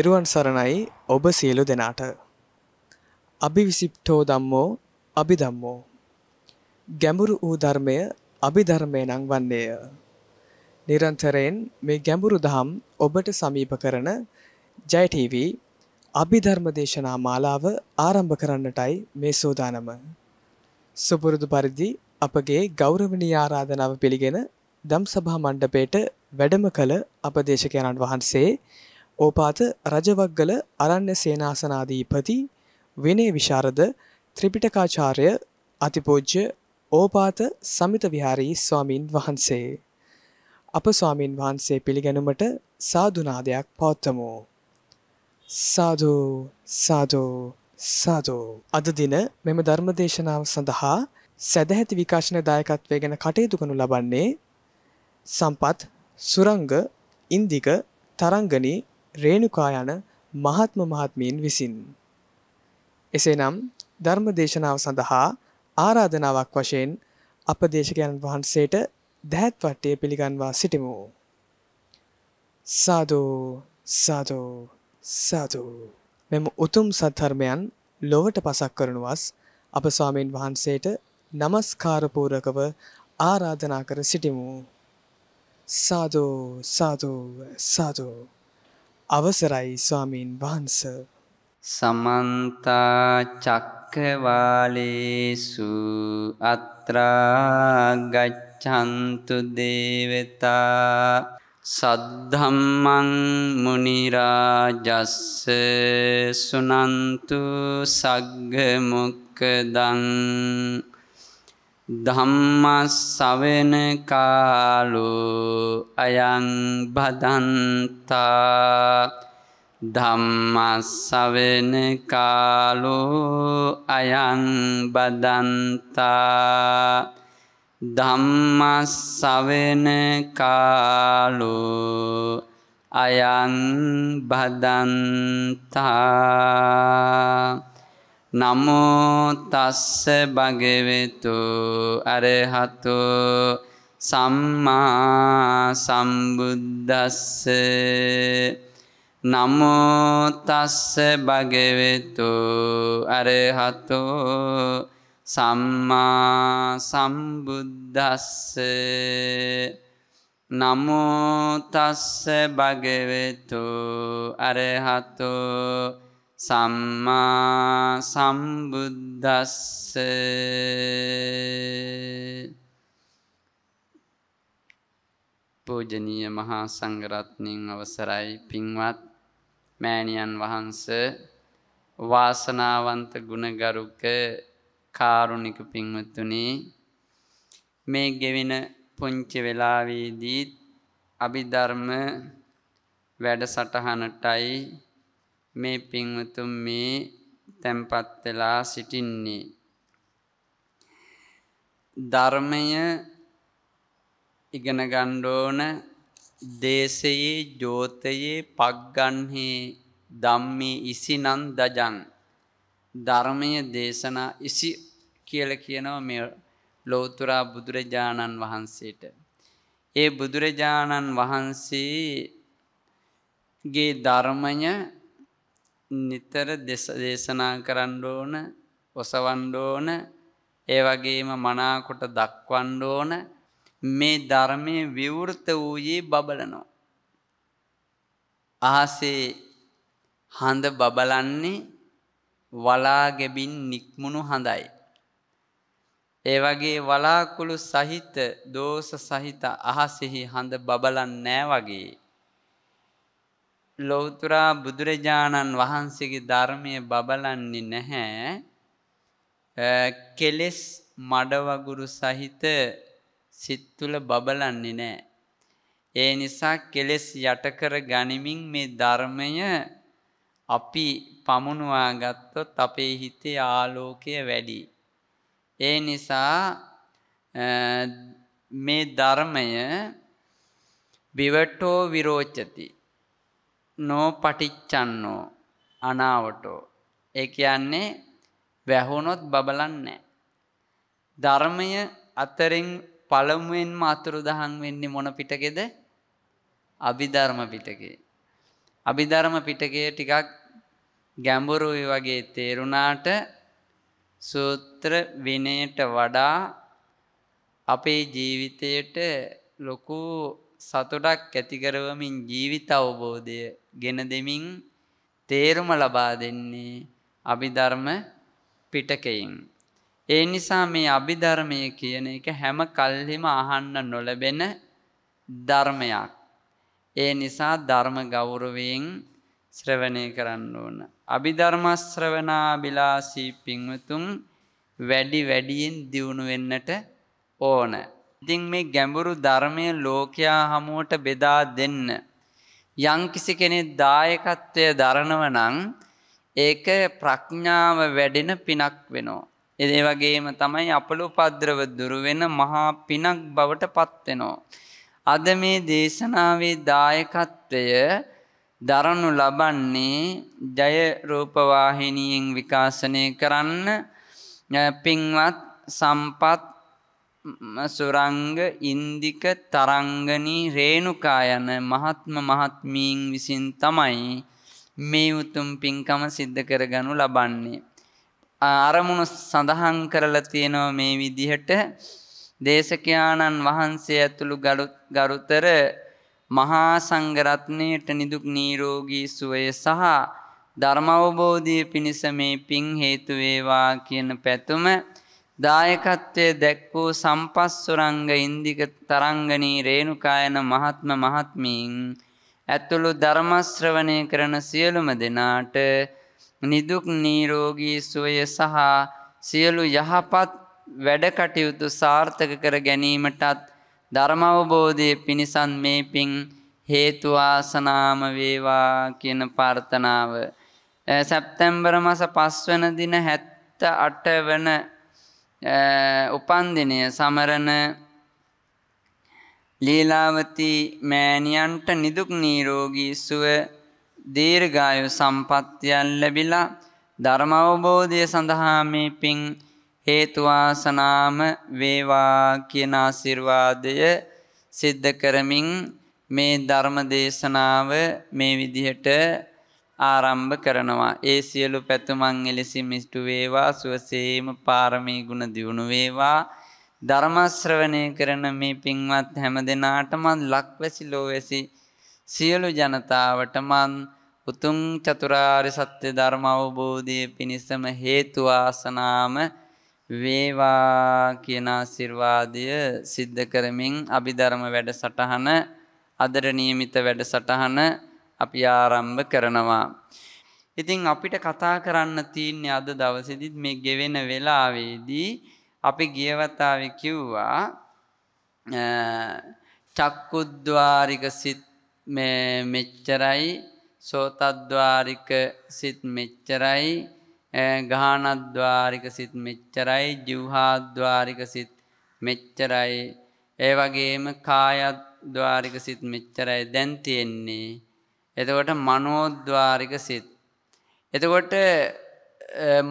තෙරුවන් සරණයි ඔබ සියලු දෙනාට. අභිවිසිප්ටෝ දම්මෝ අභිදම්මෝ. ගැඹුරු වූ ධර්මය අභිධර්මය නං වන්නේය. නිරන්තරයෙන් මේ ගැඹුරු දහම් ඔබට සමීප කරන ජයටීව අභිධර්ම දේශනා මාලාව ආරම්භ කරන්නටයි මේ සෝදානම. සුපුරුදු පරිදි අපගේ ගෞරවනී ආරාධනාව පිළිගෙන දම් සභා මණ්ඩපේට වැඩම කළ අපදේශකයණන් වහන්සේ ඕපාත රජවක්ගල අරණ්‍ය සේනාසනාධීපති විනේ විශාරද ත්‍රිපිටකාචාරය අතිපෝජ්‍ය ඕපාත සමිත විහාරී ස්වාමීන් වහන්සේ. අප ස්වාමීන් වහන්සේ පිළිගැනුමට සාධනාදයක් පවත්තමු. සාධූ සාධෝ සාධෝ. අද දින මෙම ධර්මදේශනාව සඳහා සැදැහැති විකාශන දායකත්වය ගැන කටයුතු කනු ලබන්නේ සම්පත් සුරංග ඉන්දික තරංගනී රේණුකා යන මහත්ම මහත්මීන් විසින්. එසේනම් ධර්ම දේශනාව සඳහා ආරාධනාවක් වශයෙන් අප දේශකයන් වහන්සේට දැහැත් වට්ටය පිළිගන්වා සිටිමු. සාදෝ සාදෝ සාදෝ මෙම උතුම් සත්ධර්මයන් ලොවට පසක් කරනුවස් අප ස්වාමීන් වහන්සේට නමස්කාරපූරකව ආරාධනා කර සිටිමු. සාදෝ සාදෝ සාදෝ අවසරයි ස්වාමීන් වහන්ස. සමන්ත චක්කවාලේසු අත්‍රා ගච්ඡන්තු දේවතා සද්ධම්මං මුනිරාජස්ස සුනන්තු සග්ග මොක්කදං ධම්මස්සවෙන කාලු අයං බදන්තා ධම්මස්සවෙන කාලු අයං බදන්තා ධම්මස්සවෙන කාලු අයං බදන්තා නමුතස්ස භගවෙතු අරහතු සම්මා සම්බුද්ධස්ස නමුතස්ස භගවෙතු අරහතු සම්මා සම්බුද්ධස්ස නමුතස්ස භගවෙතු අරහතු සම්මා සම්බුද්දස්ස පූජනීය මහා සංඝරත්නයන් අවසරයි පින්වත් මෑණියන් වහන්ස වාසනාවන්ත ගුණගරුක කාරුණික පින්වත්තුනි මේ ගෙවෙන පුංචි වෙලාවේදී අභිධර්ම වැඩසටහනටයි මේ පින්වතුන් මේ තැම්පත් වෙලා සිටින්නේ. ධර්මය ඉගෙන ගණ්ඩෝන දේශයේ ජෝතයේ පක්ගන්හේ දම්මේ ඉසිනන් දජන්. ධර්මය දේශනා ඉසි කියල කියනව මේ ලෝතුරා බුදුරජාණන් වහන්සේට. ඒ බුදුරජාණන් වහන්සේගේ ධර්මය නිතර දේශනා කරණ්ඩෝන ඔසවන්ඩෝන ඒ වගේම මනාකොට දක්වන්ඩෝන මේ ධර්මය විවෘත වූයේ බබලනෝ. අහසේ හඳ බබලන්නේ වලාගැබින් නික්මුණු හඳයි. ඒ වගේ වලාකුළු සහිත දෝස සහිත අහසෙහි හඳ බබලන් නෑ වගේ. ලොවතුරා බුදුරජාණන් වහන්සේගේ ධර්මය බබලන්නේ නැහැ කෙලෙස් මඩවගුරු සහිත සිත් තුළ බබලන්නේ නෑ. ඒ නිසා කෙලෙස් යටකර ගනිමින් මේ ධර්මය අපි පමුණවා ගත්තොත් අපේ හිතේ ආලෝකය වැඩි. ඒ නිසා මේ ධර්මය බිවටෝ විරෝචති නෝපටිච්චන්නෝ අනාවටෝ ඒ කියන්නේ වැහුණොත් බබලන්නේ ධර්මය අතරින් පළමුවෙන්ම අතුරුදහන් වෙන්නේ මොන පිටකෙද? අභිධර්ම පිටකේ. අභිධර්ම පිටකය ටිකක් ගැඹුරුයි වගේ තේරුණාට සූත්‍ර විනයට වඩා අපේ ජීවිතයට ලොකු සතුටක් ඇතිකරවමින් ජීවිත අවබෝධය ගෙන දෙමින් තේරුම ලබා දෙන්නේ අභිධර්ම පිටකයින්. ඒ නිසා මේ අභිධර්මය කියන එක හැම කල්හිම අහන්න නොලබෙන ධර්මයක්. ඒ නිසා ධර්ම ගෞරවයෙන් ශ්‍රවණය කරන්න ඕන. අභිධර්මශ්‍රවනා බිලාසී පින්වතුන් වැඩි වැඩියෙන් දියුණු වෙන්නට ඕන. ඉතින් මේ ගැඹුරු ධර්මය ලෝකයා හමුවට බෙදා දෙන්න. යම්කිසි කෙනෙක් දායකත්වය දරනව නම් ඒක ප්‍රඥාව වැඩෙන පිනක් වෙනවා. ඒ වගේම තමයි අපලෝපද්‍රව දුරු වෙන මහා පිනක් බවට පත් වෙනවා. අද මේ දේශනාවේ දායකත්වය දරනු ලබන්නේ ජය රූපවාහිනියෙන් විකාශනය කරන්න පින්වත් සම්පත් සුරංග ඉන්දික තරංගනී රේණුකා යන මහත්ම මහත්මීන් විසින් තමයි මේ උතුම් පින්කම සිද්ධ කරගනු ලබන්නේ. අරමුණු සඳහන් කරලා තියෙනවා මේ විදිහට දේශකයාණන් වහන්සේ ඇතුළු ගරුතර මහා සංඝරත්නයට නිදුක් නිරෝගී සුවය සහ ධර්මවබෝධය පිණිස මේ පින් හේතු වේවා කියන පැතුම දායකත්වය දැක්වූ සම්පස්සුරංග ඉන්දික තරංගනී රේණුකායන මහත්ම මහත්මීන් ඇතුළු ධර්මශ්‍රවණය කරන සියලුම දෙනාට නිදුක් නීරෝගී සුවය සහ සියලු යහපත් වැඩකටයුතු සාර්ථක කර ගැනීමටත් ධර්මවබෝධය පිණිසන් මේ පින් හේතුවාසනාම වේවා කියන පාර්ථනාව. සැප්තැම්බර මස පස්වන දින හැත්ත අට වන උපන්දිනය සමරණ ලීලාවති මෑණියන්ට නිදුක් නිරෝගී සුව දීර්ඝායු සම්පත්තියන් ලැබිලා ධර්ම අවබෝධය සඳහා මේ පිං හේතු වාසනාම වේවා කියන ආශිර්වාදය සිද්ධ කරමින් මේ ධර්ම දේශනාව මේ විදිහට ආරම්භ කරනවා. ඒ සියලු පැතුමන් එලෙසි මිස්ටු වේවා සුවසේම පාරමී ගුණ දියුණු වේවා. ධර්මශ්‍රවණය කරන මේ පින්වත් හැම දෙනාටමත් ලක්වැසි ලෝවැසි සියලු ජනතාවටමන් උතුම් චතුරාරි සත්‍ය ධර්ම අවබෝධය පිණිසම හේතුවාසනාම වේවා කියන සිර්වාදය සිද්ධ කරමින් අභිධර්ම වැඩ සටහන අදර නියමිත වැඩ සටහන අපි ආරම්භ කරනවා. ඉතින් අපිට කතා කරන්න තියන්නේ අද දවසෙදිත් මේ ගෙවෙන වෙලාවේදී අපි ගියවතාව කිව්වා චක්කුද්වාරික සිත් මෙච්චරයි සෝතද්වාරික සිත් මෙච්චරයි ගානද්වාරික සිත් මෙච්චරයි ජිව්හාද්වාරික සිත් මෙච්චරයි ඒ වගේම කායද්වාරික සිත් මෙච්චරයි දැන් තියෙන්නේ එතකොට මනෝද්වාරික සිත්. එතකොට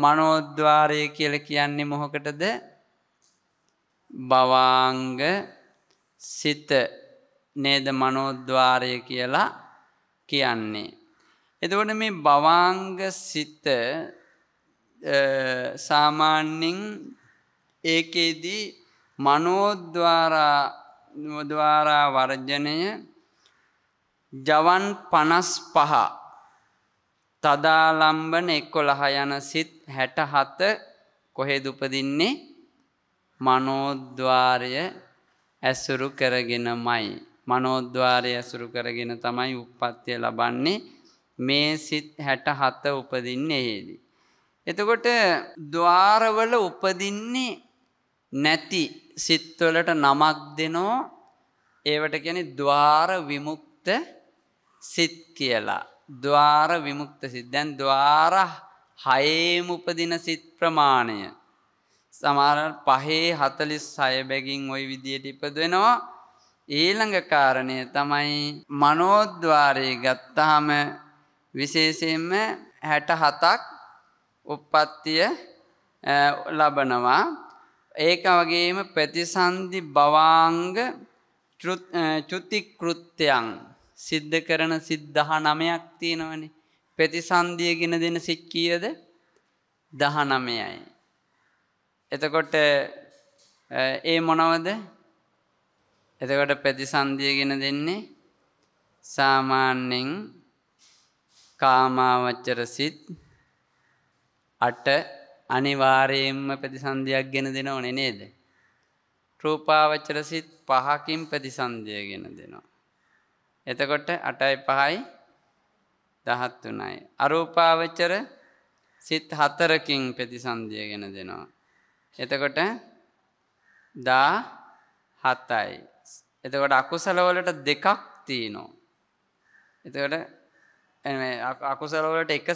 මනෝද්වාරය කියල කියන්නේ මොහොකටද බවාංග සිත නේද මනෝද්වාරය කියලා කියන්නේ. එතකොට මේ බවාංග සිත සාමාන්‍යෙන් ඒකේදී මනෝද්වාරා වර්ජනය ජවන් පනස් පහ තදාලම්බන එක්කොළහ යන සිත් හැටහත කොහෙද උපදින්නේ මනෝද්වාරය ඇසුරු කරගෙනමයි. මනෝද්වාරය ඇසුරු කරගෙන තමයි උප්පත්තිය ලබන්නේ මේ සිත් හැටහත උපදින්නේ හේදී. එතකොට ද්වාරවල උපදින්නේ නැති සිත්වලට නමක් දෙනෝ ඒවට කියන්නේ ද්වාර විමුක්ත සිත් කියලා. ద్వාර විමුක්ත සිත්. දැන් ద్వාර හයේම උපදින සිත් ප්‍රමාණය සමහර පහේ 46 බැගින් ওই විදියට ඉපදෙනවා. ඊළඟ කාරණය තමයි මනෝද්වාරයේ ගත්තාම විශේෂයෙන්ම 67ක් උප්පත්තිය ලබනවා. ඒක වගේම ප්‍රතිසන්දි භවාංග චුති කෘත්‍යයන් සිද්ධ කරන සිද්ධහ නමයක් තියෙනවන ප්‍රතිසන්දිය ගෙන දෙන සිත් කියද දහ නමයයි. එතකොට ඒ මොනවද එතකොට ප්‍රතිසන්දිය ගෙන දෙන්නේ සාමාන්‍යෙන් කාමාවච්චර සිත් අට අනිවාරයෙන්ම ප්‍රතිසන්ධයක් ගෙන දෙනව නනේද. රූපාවච්චර සිත් පහකින් ප්‍රතිසන්ධය ගෙන දෙනවා. එතකොට අටයි පහයි දහත්තුනයි. අරූපාවච්චර සිත් හතරකින් ප්‍රතිසන්දිය ගෙන දෙනවා. එතකොට දා හතයි. එතකොට අකුසලවලට දෙකක් තියනෝ. එතකොට අකුසලවලට එක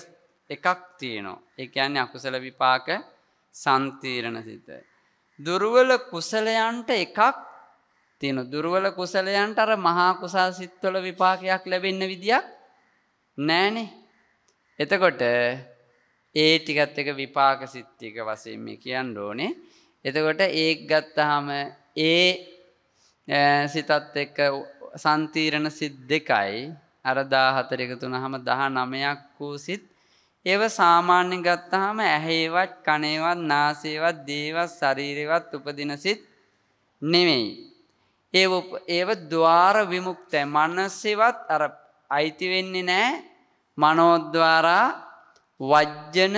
එකක් තියනෝ. එක යන්නේ අකුසල විපාක සන්තීරණ සිත. දුරුවල කුසලයන්ට එකක් තියෙන දුර්වල කුසලයන්ට අර මහා කුසල් සිත්වල විපාකයක් ලැබෙන්න විදියක් නෑනේ. එතකොට ඒ ටිකත් එක විපාක සිත්තික වසයෙන් මේ කියන්න ඕනේ. එතකොට ඒක ගත්තහම ඒ සිතත් එක්ක සන්තීරණ සිත් දෙකයි අරදා හතරක තුන හම දහ නමයක් වූ සිත් ඒව සාමාන්‍ය ගත්තහම ඇහේවත් කනේවත් නාසේවත් දේවත් ශරීරවත් උපදින සිත් නෙමෙයි ඒ ඒව දවාර විමුක්තය මනසෙවත් අර අයිතිවෙන්නේ නෑ මනෝද්වාරා වජ්ජන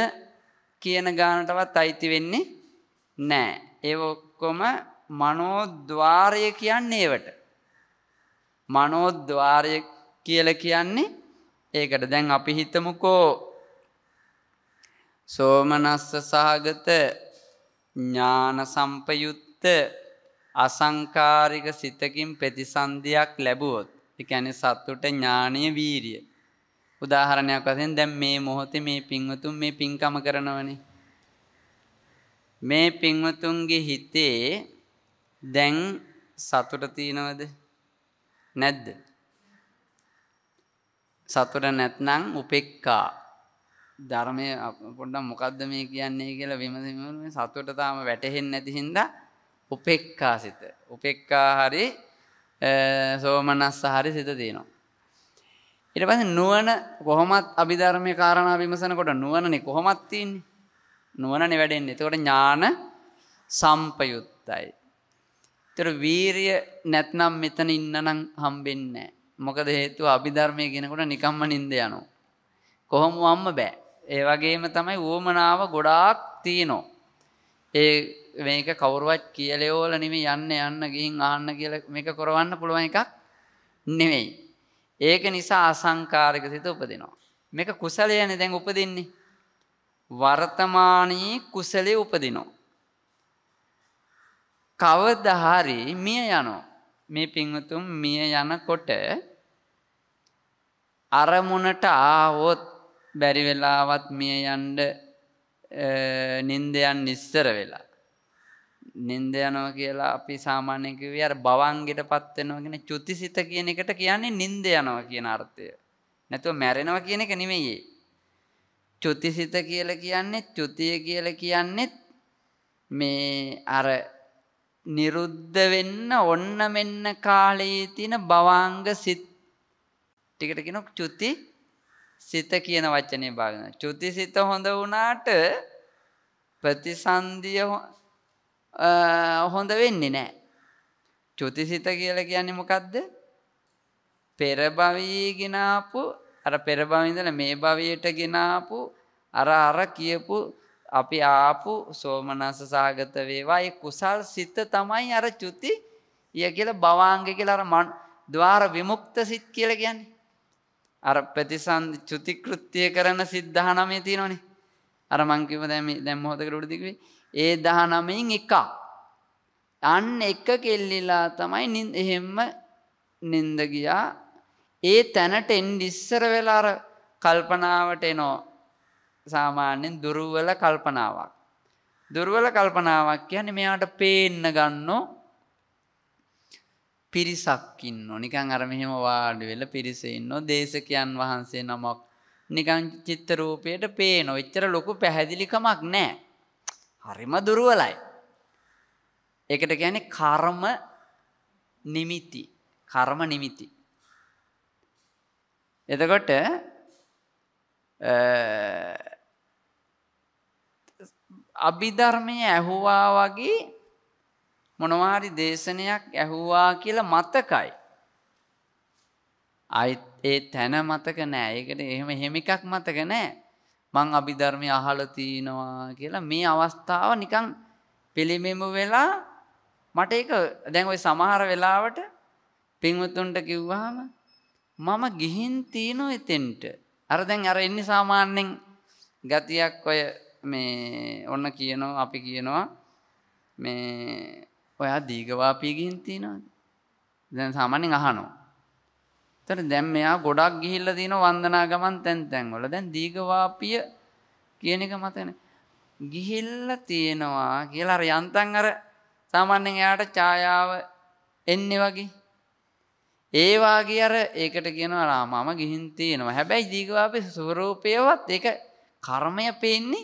කියන ගානටවත් අයිති වෙන්නේ නෑ. ඒ ඔක්කොම මනෝද්වාරය කියන්නේ ඒවට. මනෝද්වාරය කියල කියන්නේ ඒකට දැන් අපි හිතමුකෝ සෝමනස්ස සහගත ඥාන සම්පයුත්ත අසංකාරික සිතකින් ප්‍රතිසන්දියක් ලැබුවොත් ඒ කියන්නේ සත්තුට ඥානීය වීරිය උදාහරණයක් වශයෙන් දැන් මේ මොහොතේ මේ පින්වතුන් මේ පින්කම කරනවනේ මේ පින්වතුන්ගේ හිතේ දැන් සතුට තියනවද නැද්ද සතුට නැත්නම් උපෙක්ඛා ධර්මයේ පොඩ්ඩක් මොකද්ද මේ කියන්නේ කියලා විමසීමෙන් සතුට තාම වැටහෙන්නේ නැති හින්දා උපෙක්කා සිත උපෙක්කා හරි සෝමනස්ස හරි සිත තියෙනවා. ඉට පස නුවන කොහොමත් අභිධර්මය කාරණ විමසනකොට නුවනනෙ කොහොමත්තින් නුවනනි වැඩෙන්නේ තකොට ඥාන සම්පයුත්තයි. තර වීරිය නැත්නම් මෙතන ඉන්නනම් හම්බෙන්න. මොකද හේතු අභිධර්මය ගෙනකොට නිකම්ම නින්ද යනු. කොහොම අම්ම බෑ. ඒ වගේම තමයි වුවමනාව ගොඩාක් තියනෝ. ඒ මේක කවුරුවත් කියලෙෝල නෙමේ යන්න යන්න ගිහින් ආන්න කියල මේක කොරවන්න පුළුවන් එකක් නෙවෙයි. ඒක නිසා අසංකාරක සිත උපදිනවා. මේක කුසලයන දැන් උපදින්නේ. වර්තමානයේ කුසලේ උපදිනෝ. කවදහරි මිය යනෝ මේ පිංවතුම් මිය යනකොට අරමුණට ආවොත් බැරිවෙලාවත් මිය යන්ඩ නින්දයන් නිස්සර වෙලා. නින්ද යනව කියලා අපි සාමාන්‍යකව අර බවන්ගෙට පත්වෙනවාගෙන චුතිසිත කියන එකට කියන්නේ නින්ද යනව කියන අර්ථය. නැතුව මැරෙනව කියන එක නෙමෙයි. චුතිසිත කියල කියන්නේ චුතිය කියල කියන්නෙත් මේ අර නිරුද්ධ වෙන්න ඔන්න මෙන්න කාලයේ තියෙන බවාංග සිත් ටිකට කෙනක් චුති සිත කියන වචනේ භාගන. චුති සිත හොඳ වුණාට ප්‍රතිසන්දිය හොඳ වෙන්නේ නෑ. චුති සිත කියල කියන්නේ මොකක්ද පෙරභවී ගෙනාපු අර පෙරභවිඳල මේ භවයට ගෙනාපු අර අර කියපු අපි ආපු සෝමනස සාගත වේවා ඒ කුසල් සිත තමයි අර චුති ය කියල බවාංග කියල අර මන් දවාර විමුක්ත සිත් කියල කියන්නේ අර ප්‍රතිසන්ධ චුතිකෘත්තිය කරන සිද්ධහ නමේ තියෙනනේ අර මංකිව දැම දැම් හොතකට උඩදිකවේ ඒ දහ නමයින් එකක් අන්න එක කෙල්ලිලා තමයි නින් එහෙම්ම නින්ද ගියා ඒ තැනට එන් ඉස්සර වෙලාර කල්පනාවට එනෝ සාමාන්‍යෙන් දුරුවල කල්පනාවක් දුර්වල කල්පනාවක් කියන මෙයාට පේන්න ගන්නෝ පිරිසක් ඉන්න නිකං අර මෙහෙම වාඩි වෙලා පිරිස ඉන්නෝ දේශකයන් වහන්සේ නමක් නිකං චිත්ත රූපයට පේනෝ එච්චර ලොකු පැහැදිලිකමක් නෑ හරිම දුරුවලයි ඒකට කියන්නේ කර්ම නිමිති කර්ම නිමිති එතකොට අභිධර්මය ඇහුවා වගේ මොනවාරි දේශනයක් ඇහුවා කියලා මතකයි. අයිත් ඒ තැන මතක නෑ ඒකට එහෙම හෙමිකක් මතක නෑ මං අභිධර්මය අහල තියනවා කියලා මේ අවස්ථාව නිකං පිළිමෙම වෙලා මට ඒක දැන් ඔය සමහර වෙලාවට පින්වතුන්ට කිව්වහම මම ගිහින් තියනෝ එතෙන්ට අර දැන් අර එන්නේ සාමාන්‍යයෙන් ගතියක් ඔය මේ ඔන්න කියනවා අපි කියනවා මේ ඔයා දීගවාපිය ගිහින් තියෙනවද? දැන් සාමාන්‍යයෙන් අහනවා. ඒතර දැන් මෙයා ගොඩක් ගිහිල්ලා තියෙන වන්දනා ගමන් තැන් තැන් වල. දැන් දීගවාපිය කියන එක මතනේ. ගිහිල්ලා තියෙනවා කියලා අර යන්තම් අර සාමාන්‍යයෙන් එයාට ඡායාව එන්නේ වගේ. ඒ වාගේ අර ඒකට කියනවා මම ගිහින් තියෙනවා. හැබැයි දීගවාපිය ස්වරූපයවත් ඒක කර්මය පේන්නේ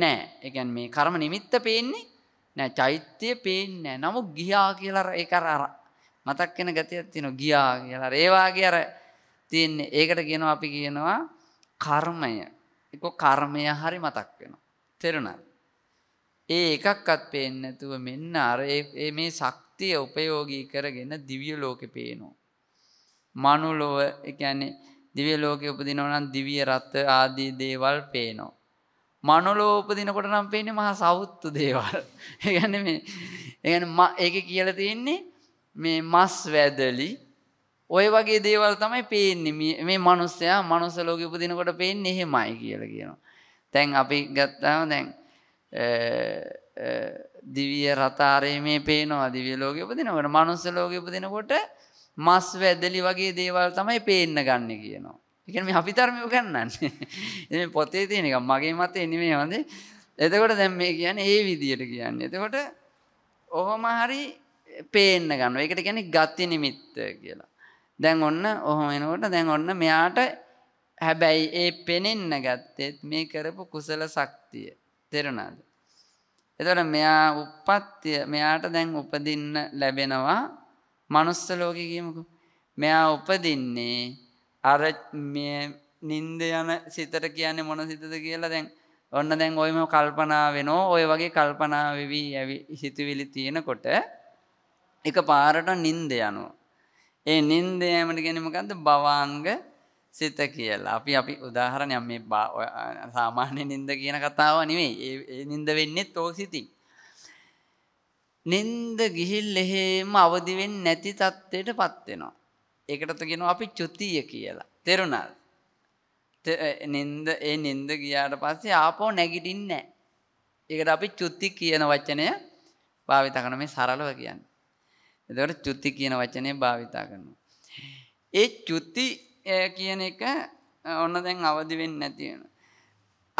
නෑ. ඒ කියන්නේ මේ කර්ම නිමිත්ත පේන්නේ නෑ චෛත්‍යය පේන්නේ නෑ. නමුත් ගියා කියලා ඒක අර අර මතක් වෙන ගතියක් තියෙනවා ගියා කියලා. ඒ වාගේ අර තියෙන්නේ. ඒකට කියනවා අපි කියනවා කර්මය. ඒක කර්මය හරි මතක් වෙනවා. තේරුණාද? ඒ එකක්වත් පේන්නේ නැතුව මෙන්න අර මේ ශක්තිය උපයෝගී කරගෙන දිව්‍ය ලෝකෙ පේනවා. මනුලොව ඒ කියන්නේ දිව්‍ය ලෝකෙ උපදිනවා නම් දිව්‍ය රත් ආදී දේවල් පේනවා. මනුලෝපදිනකොට නම් පේන්නේ මහා සෞත්තු දේවල් ඒගැන මේ ඒගැන ඒක කියල තියෙන්නේ මේ මස් වැදලි ඔය වගේ දේවල් තමයි පේන්නේ මේ මනුස්සයා මනුස ලෝක උපදිනකොට පේන්නේ එහෙමයි කියල කියනවා තැන් අපි ගත්තාව දැන් දිවිය රතාරය මේ පේනවා දිවිය ලෝක උපදිනකට මනුස්ස ලෝක උපදිනකොට මස් වැදලි වගේ දේවල් තමයි පේන්න ගන්න කියනවා එකන මේ අපි ධර්මය උගන්නන්නේ එ පොතේ තියෙන එක මගේ මත එනිමේ හොඳ එතකොට දැම් මේ කියන්න ඒ විදියට කියන්න එතකොට ඔහොම හරි පේන්න ගන්න එකට ගැන ගත්ති නිමිත්ත කියලා දැන් ඔන්න ඔහොම එනකොට දැන් ඔන්න මෙයාට හැබැයි ඒ පෙනෙන්න ගත්තෙත් මේ කරපු කුසල සක්තිය තෙරනාද එතට මෙයා උපත්තිය මෙයාට දැන් උපදින්න ලැබෙනවා මනුස්ස ලෝකකිමකු මෙයා උපදින්නේ අර මේ නින්ද යන සිතට කියන්නේ මොන සිතද කියලා දැන් ඔන්න දැන් ඔයම කල්පනාවෙනෝ ඔය වගේ කල්පනාවවී ඇවි හිතුවිලි තියෙනකොට එක පාරට නින්ද යනු. ඒ නින්ද යෑමට ගැනීමකන්ද බවාංග සිත කියලා අපි අපි උදාහරණයක් මේ සාමාන්‍ය නින්ද කියන කතාව නෙවෙයි ඒ නින්ද වෙන්නේ තෝ සිතින්. නින්ද ගිහිල් එහෙම අවදි වෙන්නේ නැති තත්ත්වයට පත් වෙනවා. ඒකටත් ගෙන අපි චුතිය කියලා. තෙරුණල්. නින්ද ඒ නින්ද ගියාට පස්සේ ආපෝ නැගිටින්න. ඒකට අපි චුත්ති කියන වචනය භාවිතා කරන මේ සරලව කියන්න. එතවට චුත්ති කියන වචනය භාවිතා කරනවා. ඒ චුත්ති කියන එක ඔන්න දැන් අවදි වෙන්න නැතිවෙන.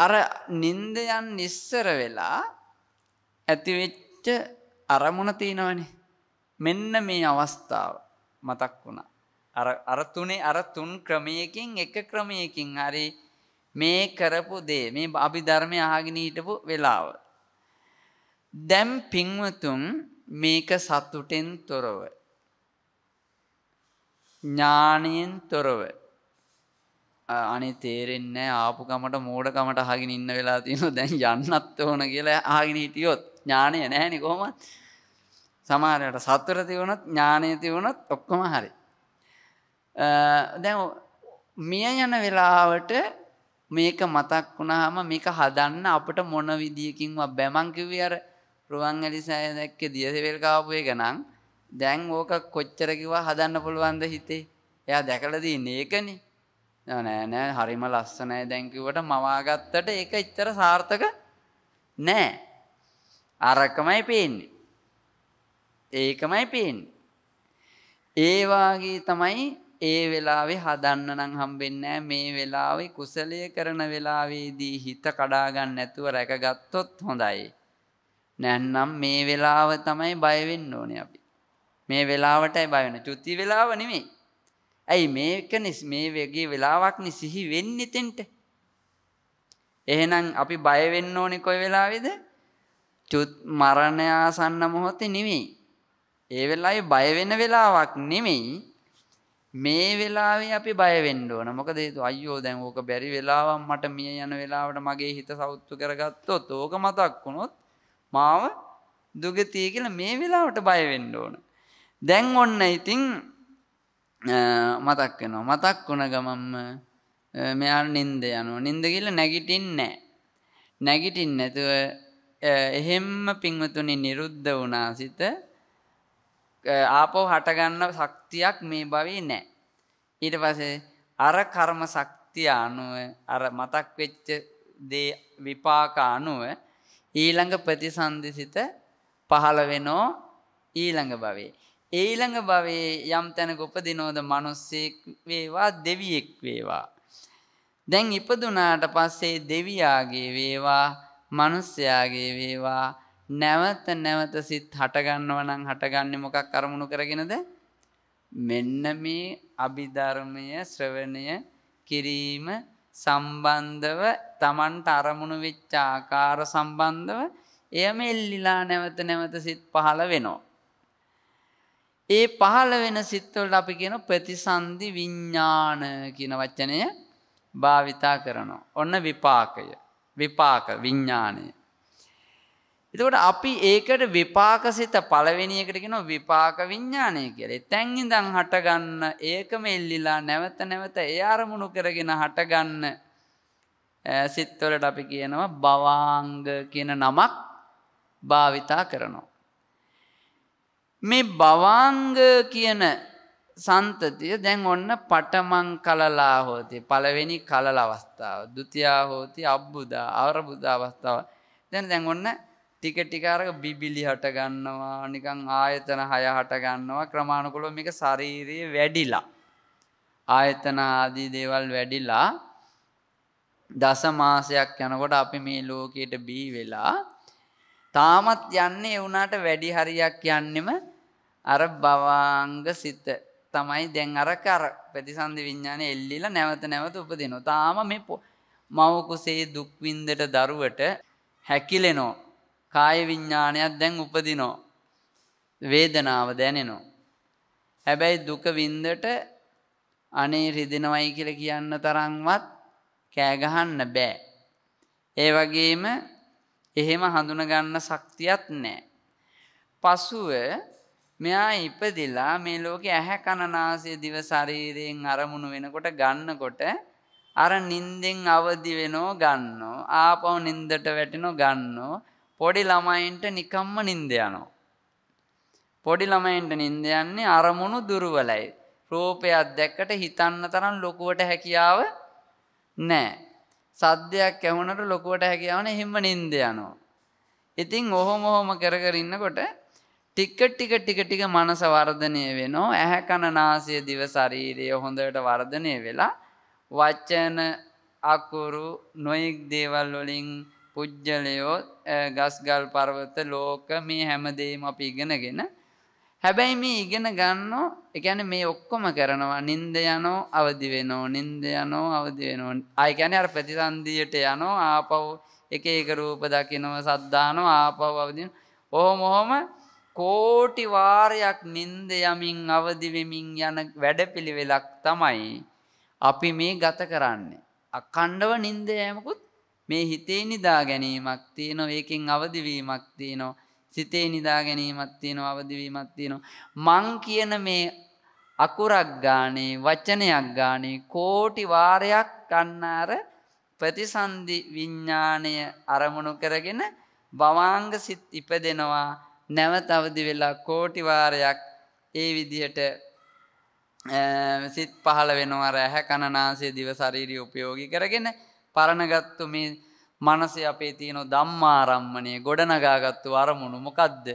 අර නින්දයන් නිස්සර වෙලා ඇතිවෙච්ච අරමුණ තියෙනවනේ. මෙන්න මේ අවස්ථාව මතක් වුණා. අර අර තුනේ අර තුන් ක්‍රමයකින් එක ක්‍රමයකින් හරි මේ කරපු දේ මේ අභිධර්මය අහගෙන හිටපු වෙලාව දැන් පින්වතුන් මේක සතුටෙන් තොරව ඥාණයෙන් තොරව අනේ තේරෙන්නේ ආපු ගමට මෝඩ ගමට අහගෙන ඉන්න වෙලා තියෙනවා දැන් යන්නත් ඕන කියලා අහගෙන හිටියොත් ඥාණය නැහැනේ කොහොමද සමහරකට සතුට තිබුණොත් ඥාණය තිබුණොත් ඔක්කොම හරි දැන් මිය යන වෙලාවට මේක මතක් වුණාම මේක හදන්න අපට මොන විදියකින්වත් බැමන් කිව්වේ අර රුවන් ඇලිසෑය දැක්කේ දියසෙවල් කාපු එක නම් දැන් ඕක කොච්චර කිව්වා හදන්න පුළුවන්ද හිතේ. එයා දැකලා දින්නේ ඒකනේ. නෑ නෑ හරිම ලස්සනයි දැන් කිව්වට මවාගත්තට ඒක එච්චර සාර්ථක නෑ. අරකමයි පේන්නේ. ඒකමයි පේන්නේ. ඒ වාගේ තමයි ඒ වෙලාවේ හදන්න නම් හම්බෙන්නේ මේ වෙලාවේ කුසලය කරන වෙලාවේදී හිත කඩා ගන්න නැතුව රැකගත්තොත් හොඳයි. නැත්නම් මේ වෙලාව තමයි බය වෙන්න ඕනේ අපි. මේ වෙලාවටයි බය වෙන. චුති වෙලාව නෙමෙයි. ඇයි මේක මේ වගේ වෙලාවක් නි සිහි වෙන්නේ තෙන්ට. එහෙනම් අපි බය වෙන්න ඕනේ කොයි වෙලාවේද? චුත් මරණය ආසන්න මොහොතේ නෙමෙයි. ඒ වෙලාවේ බය වෙන වෙලාවක් නෙමෙයි. මේ වෙලාවේ අපි බයවෙන්න ඕන මොකද හේතු අයියෝ දැන් ඕක බැරි වෙලාවන් මට මිය යන වෙලාවට මගේ හිත සෞත්තු කරගත්තොත් ඕක මතක් වුණොත් මාව දුගතිය කියලා මේ වෙලාවට බයවෙන්න ඕන. දැන් ඔන්න ඉතින් මතක් වෙනවා මතක් වුණ ගමම්ම මෙයා නින්ද යනවා නින්ද කියලා නැගිටින්නේ නැහැ. නැගිටින්නේ නැතුව එහෙම්ම පින්වතුනි නිරුද්ධ වුණා සිත ආපෝ හටගන්න ශක්තියක් මේ භවී නෑ. ඊට පසේ අර කර්ම ශක්තිය අනුව අර මතක් වෙච්ච දේ විපාක අනුව ඊළඟ ප්‍රතිසන්දිසිත පහළ වෙනෝ ඊළඟ භවේ. ඊළඟ භවයේ යම් තැනක උපදිනෝද මිනිස්සෙක් වේවා දෙවියෙක් වේවා. දැන් ඉපදුනාට පස්සේ දෙවියාගේ වේවා මිනිස්යාගේ වේවා නැවත නැවත සිත් හටගන්නව නම් හටගන්න මොකක් කරමුණු කරගෙනද මෙන්න මේ අභිධර්මය ශ්‍රවණය කිරීම සම්බන්ධව තමන්ට අරමුණු වෙච්ච ආකාර සම්බන්ධව එයම එල්ලිලා නැවත නැවත සිත් පහළ වෙනවා. ඒ පහළ වෙන සිත්වලට අපි කියන ප්‍රතිසන්දි විඤ්ඥාන කියන වච්චනය භාවිතා කරනවා. ඔන්න විපාකය විපාක විඤ්ඥානය. එතකොට අපි ඒකට විපාකසිත පළවෙනි එකට කියනවා විපාක විඥානය කියලා. එතෙන් ඉඳන් හටගන්න ඒකම එල්ලිලා නැවත නැවත ඒ අරමුණු කරගෙන හටගන්න සිත්වලට අපි කියනවා බවාංග කියන නමක් භාවිතා කරනවා. මේ බවාංග කියන සන්තතිය දැන් ඔන්න පටමං කලලා හෝති පළවෙනි කලල අවස්ථාව ဒုတိ ය හෝති අබ්බුදා අවරබුදා අවස්ථාව දැන් දැන් ඔන්න ටික ටිකාරක බිබිලි හට ගන්නවා නිකං ආයතන හය හට ගන්නවා ක්‍රමාණකුල මේක ශරීරයේ වැඩිලා. ආයතන ආදී දේවල් වැඩිලා දස මාසයක් යනකොට අපි මේ ලෝකයට බී වෙලා තාමත් යන්නේ වුණාට වැඩි හරියක් යන්නෙම අර බවාංග සිත තමයි දැන් අර කර ප්‍රතිසන්ධි විඤ්ඥානය එල්ලිලා නැවත නැවත උපදිනවා. තාම මේ මවකුසේ දුක්වින්දට දරුවට හැකිලෙනෝ. කාය විඥානයක් දැන් උපදිනවා. වේදනාව දැනෙනවා. හැබැයි දුක වින්දට අනේ රිදෙනවයි කියලා කියන්න තරම්වත් කෑ ගහන්න බෑ. ඒ වගේම එහෙම හඳුන ගන්න ශක්තියක් නැහැ. පසුව මෙයා ඉපදිලා මේ ලෝකේ ඇහැ කන නාසය දිව ශරීරයෙන් අරමුණු වෙනකොට ගන්නකොට අර නින්දෙන් අවදි වෙනෝ ගන්නෝ ආපහු නින්දට වැටෙනෝ ගන්නෝ පොඩි ළමයින්ට නිකම්ම නිින්ද යනවා. පොඩි ළමයින්ට නිින්ද යන්නේ අරමුණු දුර්වලයි. රූපයක් දැක්කට හිතන්න තරම් ලොකුවට හැකියාව නැහැ. සද්දයක් ඇහුනට ලොකුවට හැකියාව නැහැ. එහෙම නිින්ද යනවා. ඉතින් ඔහොම ඔහොම කර කර ඉන්නකොට ටික ටික ටික ටික මනස වර්ධනය වෙනවා ඇහැ කන නාසය දිව ශරීරය හොඳට වර්ධනය වෙලා වචන අකුරු නොයෙක් දේවල් වලින් පුද්ජලයෝ ගස්ගල් පර්වත ලෝක මේ හැමදේම අපි ඉගෙනගෙන හැබැයි මේ ඉගෙන ගන්නෝ එකැන මේ ඔක්කොම කරනවා නින්ද යනෝ අවදි වෙනෝ නින්ද යනෝ අවදි වෙනෝ අයකැන අර ප්‍රතිසන්දියට යනෝ ආපව් එක ඒක රූප දකිනව සද්ධානෝ ආපව් අවදින ඕහොම ඔහොම කෝටි වාරයක් නින්ද යමින් අවදිවෙමින් යන වැඩපිළිවෙලක් තමයි අපි මේ ගත කරන්නේ. අකණ්ඩව නින්ද යෑමකුත් මේ හිතේ නිදා ගැනීමක් තියෙනවා ඒකෙන් අවදිවීමක් තියෙනවා සිතේ නිදා ගැනීමක් තියෙනවා අවදිවීමක් තියෙනවා මං කියන මේ අකුරක් ගානේ වචනයක් ගානේ කෝටි වාරයක් කන්නාර ප්‍රතිසන්දි විඥාණය අරමුණු කරගෙන භවාංග සිත් ඉපදෙනවා නැවත අවදි වෙලා කෝටි වාරයක් ඒ විදිහට සිත් පහළ වෙනවා රැහැ කනනාසය දිව ශාරීරිය උපයෝගී කරගෙන පරණගත්තු මේ මනසේ අපේ තියෙන ධම්මාරම්මණය ගොඩනගාගත්තු අරමුණු මොකද්ද?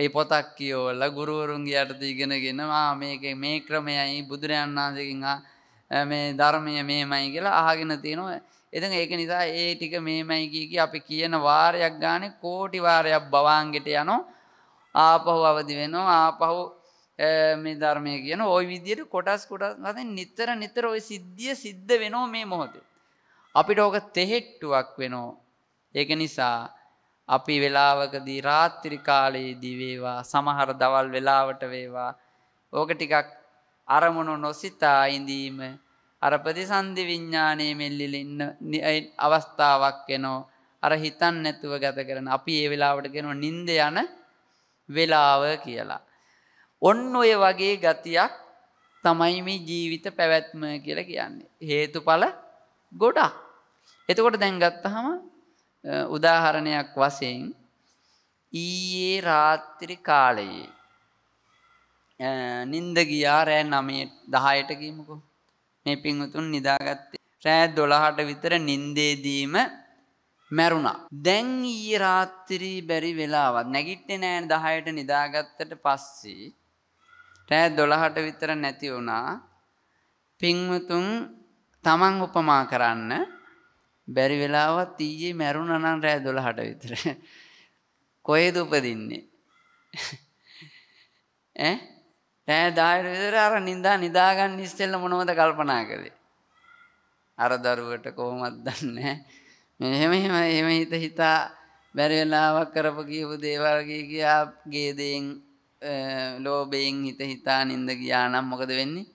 ඒ පොතක් කියවල ගුරුවරුන්ගේ යටතේ ඉගෙනගෙන ආ මේක මේ ක්‍රමයයි බුදුරයන් වහන්සේගෙන් ආ මේ ධර්මය මේමයි කියලා අහගෙන තියෙනවා. ඉතින් ඒක නිසා ඒ ටික මේමයි කිය කී අපි කියන වාරයක් ගානේ කෝටි වාරයක් බවාංගෙට යනවා. ආපහු අවදි වෙනවා. ආපහු මේ ධර්මය කියන ওই විදියට කොටස් කොටස් වශයෙන් නිතර නිතර ওই සිද්ධිය සිද්ධ වෙනවා මේ මොහොතේ. අපිට ඕක තෙහෙට්ටුවක් වෙනෝ. ඒක නිසා අපි වෙලාවකදී රාත්‍රි කාලයේදී වේවා සමහර දවල් වෙලාවට වේවා ඕක ටිකක් අරමුණු නොසිතා ඉඳීම අර ප්‍රතිසන්දි විඤ්ඥානයේ මෙල්ලිල ඉන්න අවස්ථාවක් එනෝ අර හිතන් නැතුව ගත කරන අපි ඒ වෙලාවට ගෙනව නින්ද යන වෙලාව කියලා. ඔන්න ඔය වගේ ගතියක් තමයිම ජීවිත පැවැත්ම කියල කියන්නේ. හේතු පල ගොඩක්. එතකොට දැන් ගත්තහම උදාහරණයක් වශයෙන් ඊයේ රාත්‍රි කාලයේ නින්ද ගියා රෑ නමේ දහයට කියමුකු මේ පිංහතුන් නිදාගත්තේ රෑ දොළහට විතර නින්දේදීම මැරුණා. දැන් ඊ රාත්තිරී බැරි වෙලාවත් නැගිට්ටෙ නෑන දහයට නිදාගත්තට පස්සී රෑ දොළහට විතර නැති වුණා පිංවතුන් තමන් උපමා කරන්න බැරි වෙලාවත් ඊයේ මැරුණා නම් රෑ 12ට විතර. කොහෙද උපදින්නේ? ඈ රෑ 10ට විතර අර නිදා නිදාගන්න ඉස්සෙල්ල මොනවද කල්පනා කළේ? අර දරුවට කොහොමද දන්නේ? මෙහෙම එහෙම එහෙම හිත හිතා බැරි වෙලාවක් කරපු කියපු දේවල් ගියා ගේ දේෙන් ලෝභයෙන් හිත හිතා නිඳ ගියා නම් මොකද වෙන්නේ?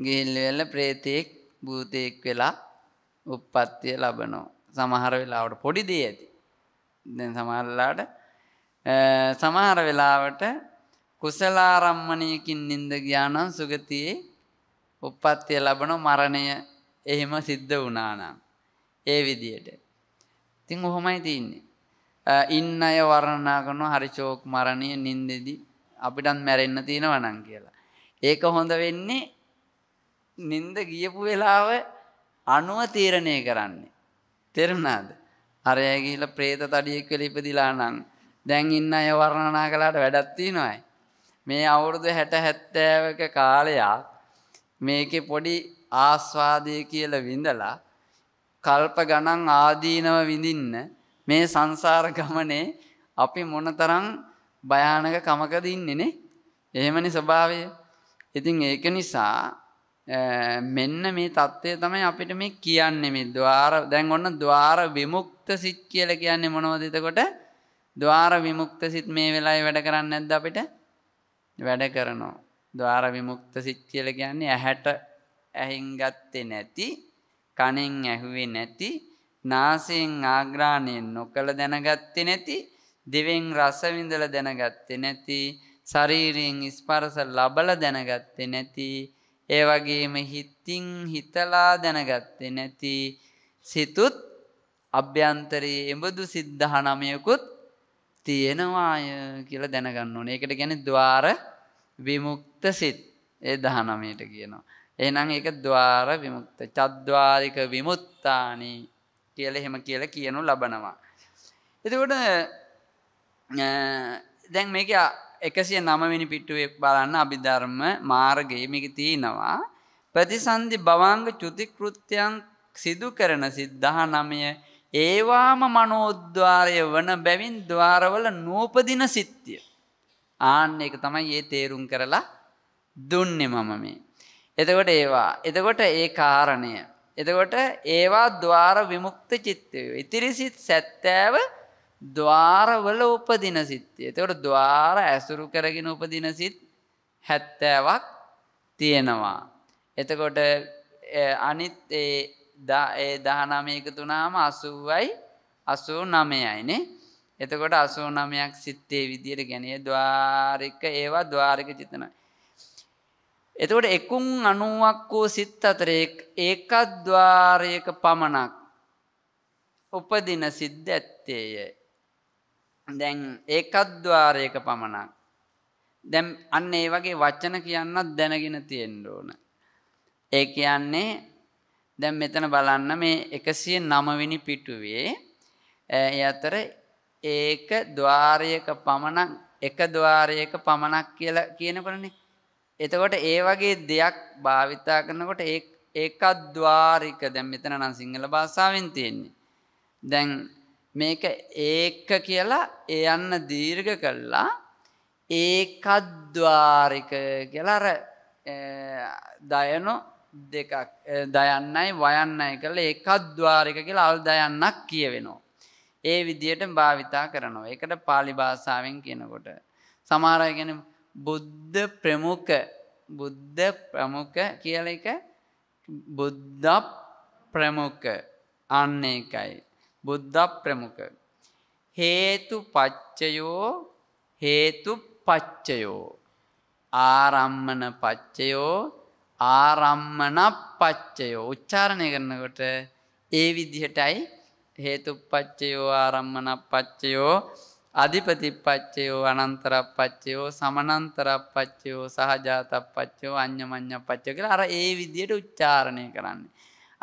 ගිහිල් වෙලා ප්‍රේතෙක් භූතයෙක් වෙලා උප්පත්තිය ලබනවා. සමහර වෙලාවට පොඩි දේ ඇති. දැන් සමහර වෙලාවට සමහර වෙලාවට කුසලාරම්මණයකින් නිඳ ගියා නම් සුගතියේ උප්පත්තිය ලබන මරණය එහෙම සිද්ධ වුණා නම් ඒ විදියට. ඉතින් ඔහොමයි තියන්නේ. ඉන්න අය වර්ණනා කරනවා හරි චෝක් මරණය නින්දෙදි අපිටත් මැරෙන්න තියෙනවා නම් කියලා. ඒක හොඳ වෙන්නේ නින්ද ගියපු වෙලාව අනුව තීරණය කරන්නේ. තෙරුණාද. අරය ගිහිල ප්‍රේත තඩියෙක් වෙල ඉපදිලා නම් දැන් ඉන්න අය වර්ණනා කළාට වැඩත්ති නොයි. මේ අවුරුදු හැට හැත්තෑවක කාලයක් මේකෙ පොඩි ආස්වාදය කියල විඳලා කල්ප ගණන් ආදීනව විඳින්න මේ සංසාර ගමනේ අපි මොනතරං භයානක කමකද ඉන්නෙනේ එහෙමනි ස්වභාවය ඉතින් ඒක නිසා මෙන්න මේ தත්ත්වය තමයි අපිට මේ කියන්නේ මේ ద్వාර දැන් ඔන්න ద్వාර විමුක්ත සිත් කියලා කියන්නේ මොනවද එතකොට? ద్వාර විමුක්ත සිත් මේ වෙලාවේ වැඩ කරන්නේ නැද්ද අපිට? වැඩ කරනවා. ద్వාර විමුක්ත සිත් කියලා කියන්නේ ඇහැට ඇහින් ගත්තේ නැති, කනෙන් ඇහුවේ නැති, නාසයෙන් ආග්‍රාණය නොකළ දැනගත්තේ නැති, දිවෙන් රස විඳලා දැනගත්තේ නැති, ශරීරයෙන් ස්පර්ශ ලබලා දැනගත්තේ නැති ඒ වගේම හිත්තිං හිතලා දැනගත්තේ නැති සිතුත් අභ්‍යන්තරයේ එබඳු සිද්ධහනමයකුත් තියෙනවාය කියලා දැනගන්න ඕන ඒකට ගැන දවාර විමුක්ත සිත් ඒ දහනමයට කියනවා. එනම් එක දවාර විමුක්ත චද්වාරික විමුත්තානී කියල හෙම කියල කියනු ලබනවා. එතකොට දැන් මේක එකසිය නමවෙනි පිට්ටුවෙක් බලන්න අභිධර්ම මාර්ගයමික තියෙනවා. ප්‍රතිසන්ධි බවංග චුතිකෘත්‍යයන් සිදු කරන සිද්ධහ නමය ඒවාම මනෝද්වාරය වන බැවින් දවාරවල නූපදින සිත්තිය. ආන්න එක තමයි ඒ තේරුම් කරලා දුන්නෙ මම මේ. එතකොට ඒවා එතකොට ඒ කාරණය. එතකොට ඒවා දවාර විමුක්ත චිත්තය. ඉතිරිසිත් සැත්තෑව ද්වාරවල උපදින සිත්තිය. එතකොට ද්වාර ඇසුරු කරගෙන උපදින සිත් හැත්තෑවක් තියෙනවා. එතකොට අනිත් ඒ දහනමයක තුනාම අසුවයි අසූ නමයයිනේ. එතකොට අසූ නමයක් සිත්තේ විදියට ගැනේ ද්වාරික ඒවා ද්වාරික චිතනයි. එතකොට එකුන් අනුවක් වූ සිත් අතරෙක් ඒකත් ද්වාරයක පමණක් උපදින සිද්ධ ඇත්තේය. දැන් ඒකද්්වාරයක පමණක්. දැම් අන්න ඒ වගේ වචන කියන්නත් දැනගෙන තියෙන්ඩ ඕන. ඒ කියන්නේ දැම් මෙතන බලන්න මේ එකසිය නමවිනි පිටුවේ ඒ අතර ඒක ද්වාරයක පමණක් එක ද්වාරයක පමණක් කියලා කියනකරන එතකොට ඒ වගේ දෙයක් භාවිතා කරනකොට ඒ ඒකත් ද්වාරික දැම් මෙතන නම් සිංහල භාසාාවෙන් තියෙන්නේ. දැන් මේක ඒක කියලා ඒ යන්න දීර්ඝ කළා ඒකද්්වාරික කියලා අර දයනෝ දෙකක් දයන්නයි වයන්නයි කළ ඒකද්්වාරික කියලා අල් දයන්නක් කියවෙනවා. ඒ විදියට භාවිතා කරනවා. ඒකට පාලි භාෂාවෙන් කියනකොට. සමාරයගෙන බුද්ධ ප්‍රමුඛ බුද්ධ ප්‍රමුඛ කියල එක බුද්ධ ප්‍රමුඛ අන්න එකයි. බුද්ධ ප්‍රමුඛ හේතු පච්චයෝ හේතු පච්චයෝ ආරම්මන පච්චයෝ ආරම්මන පච්චයෝ උච්චාරණය කරනකොට ඒ විදිහටයි හේතුපච්චයෝ ආරම්මන පච්චයෝ අධිපතිපච්චයෝ අනන්තරපච්චයෝ සමනන්තරපච්චයෝ සහජාතපච්චයෝ අඤ්ඤමඤ්ඤ පච්චයෝ කියලා අර ඒ විදිහට උච්චාරණය කරන්නේ.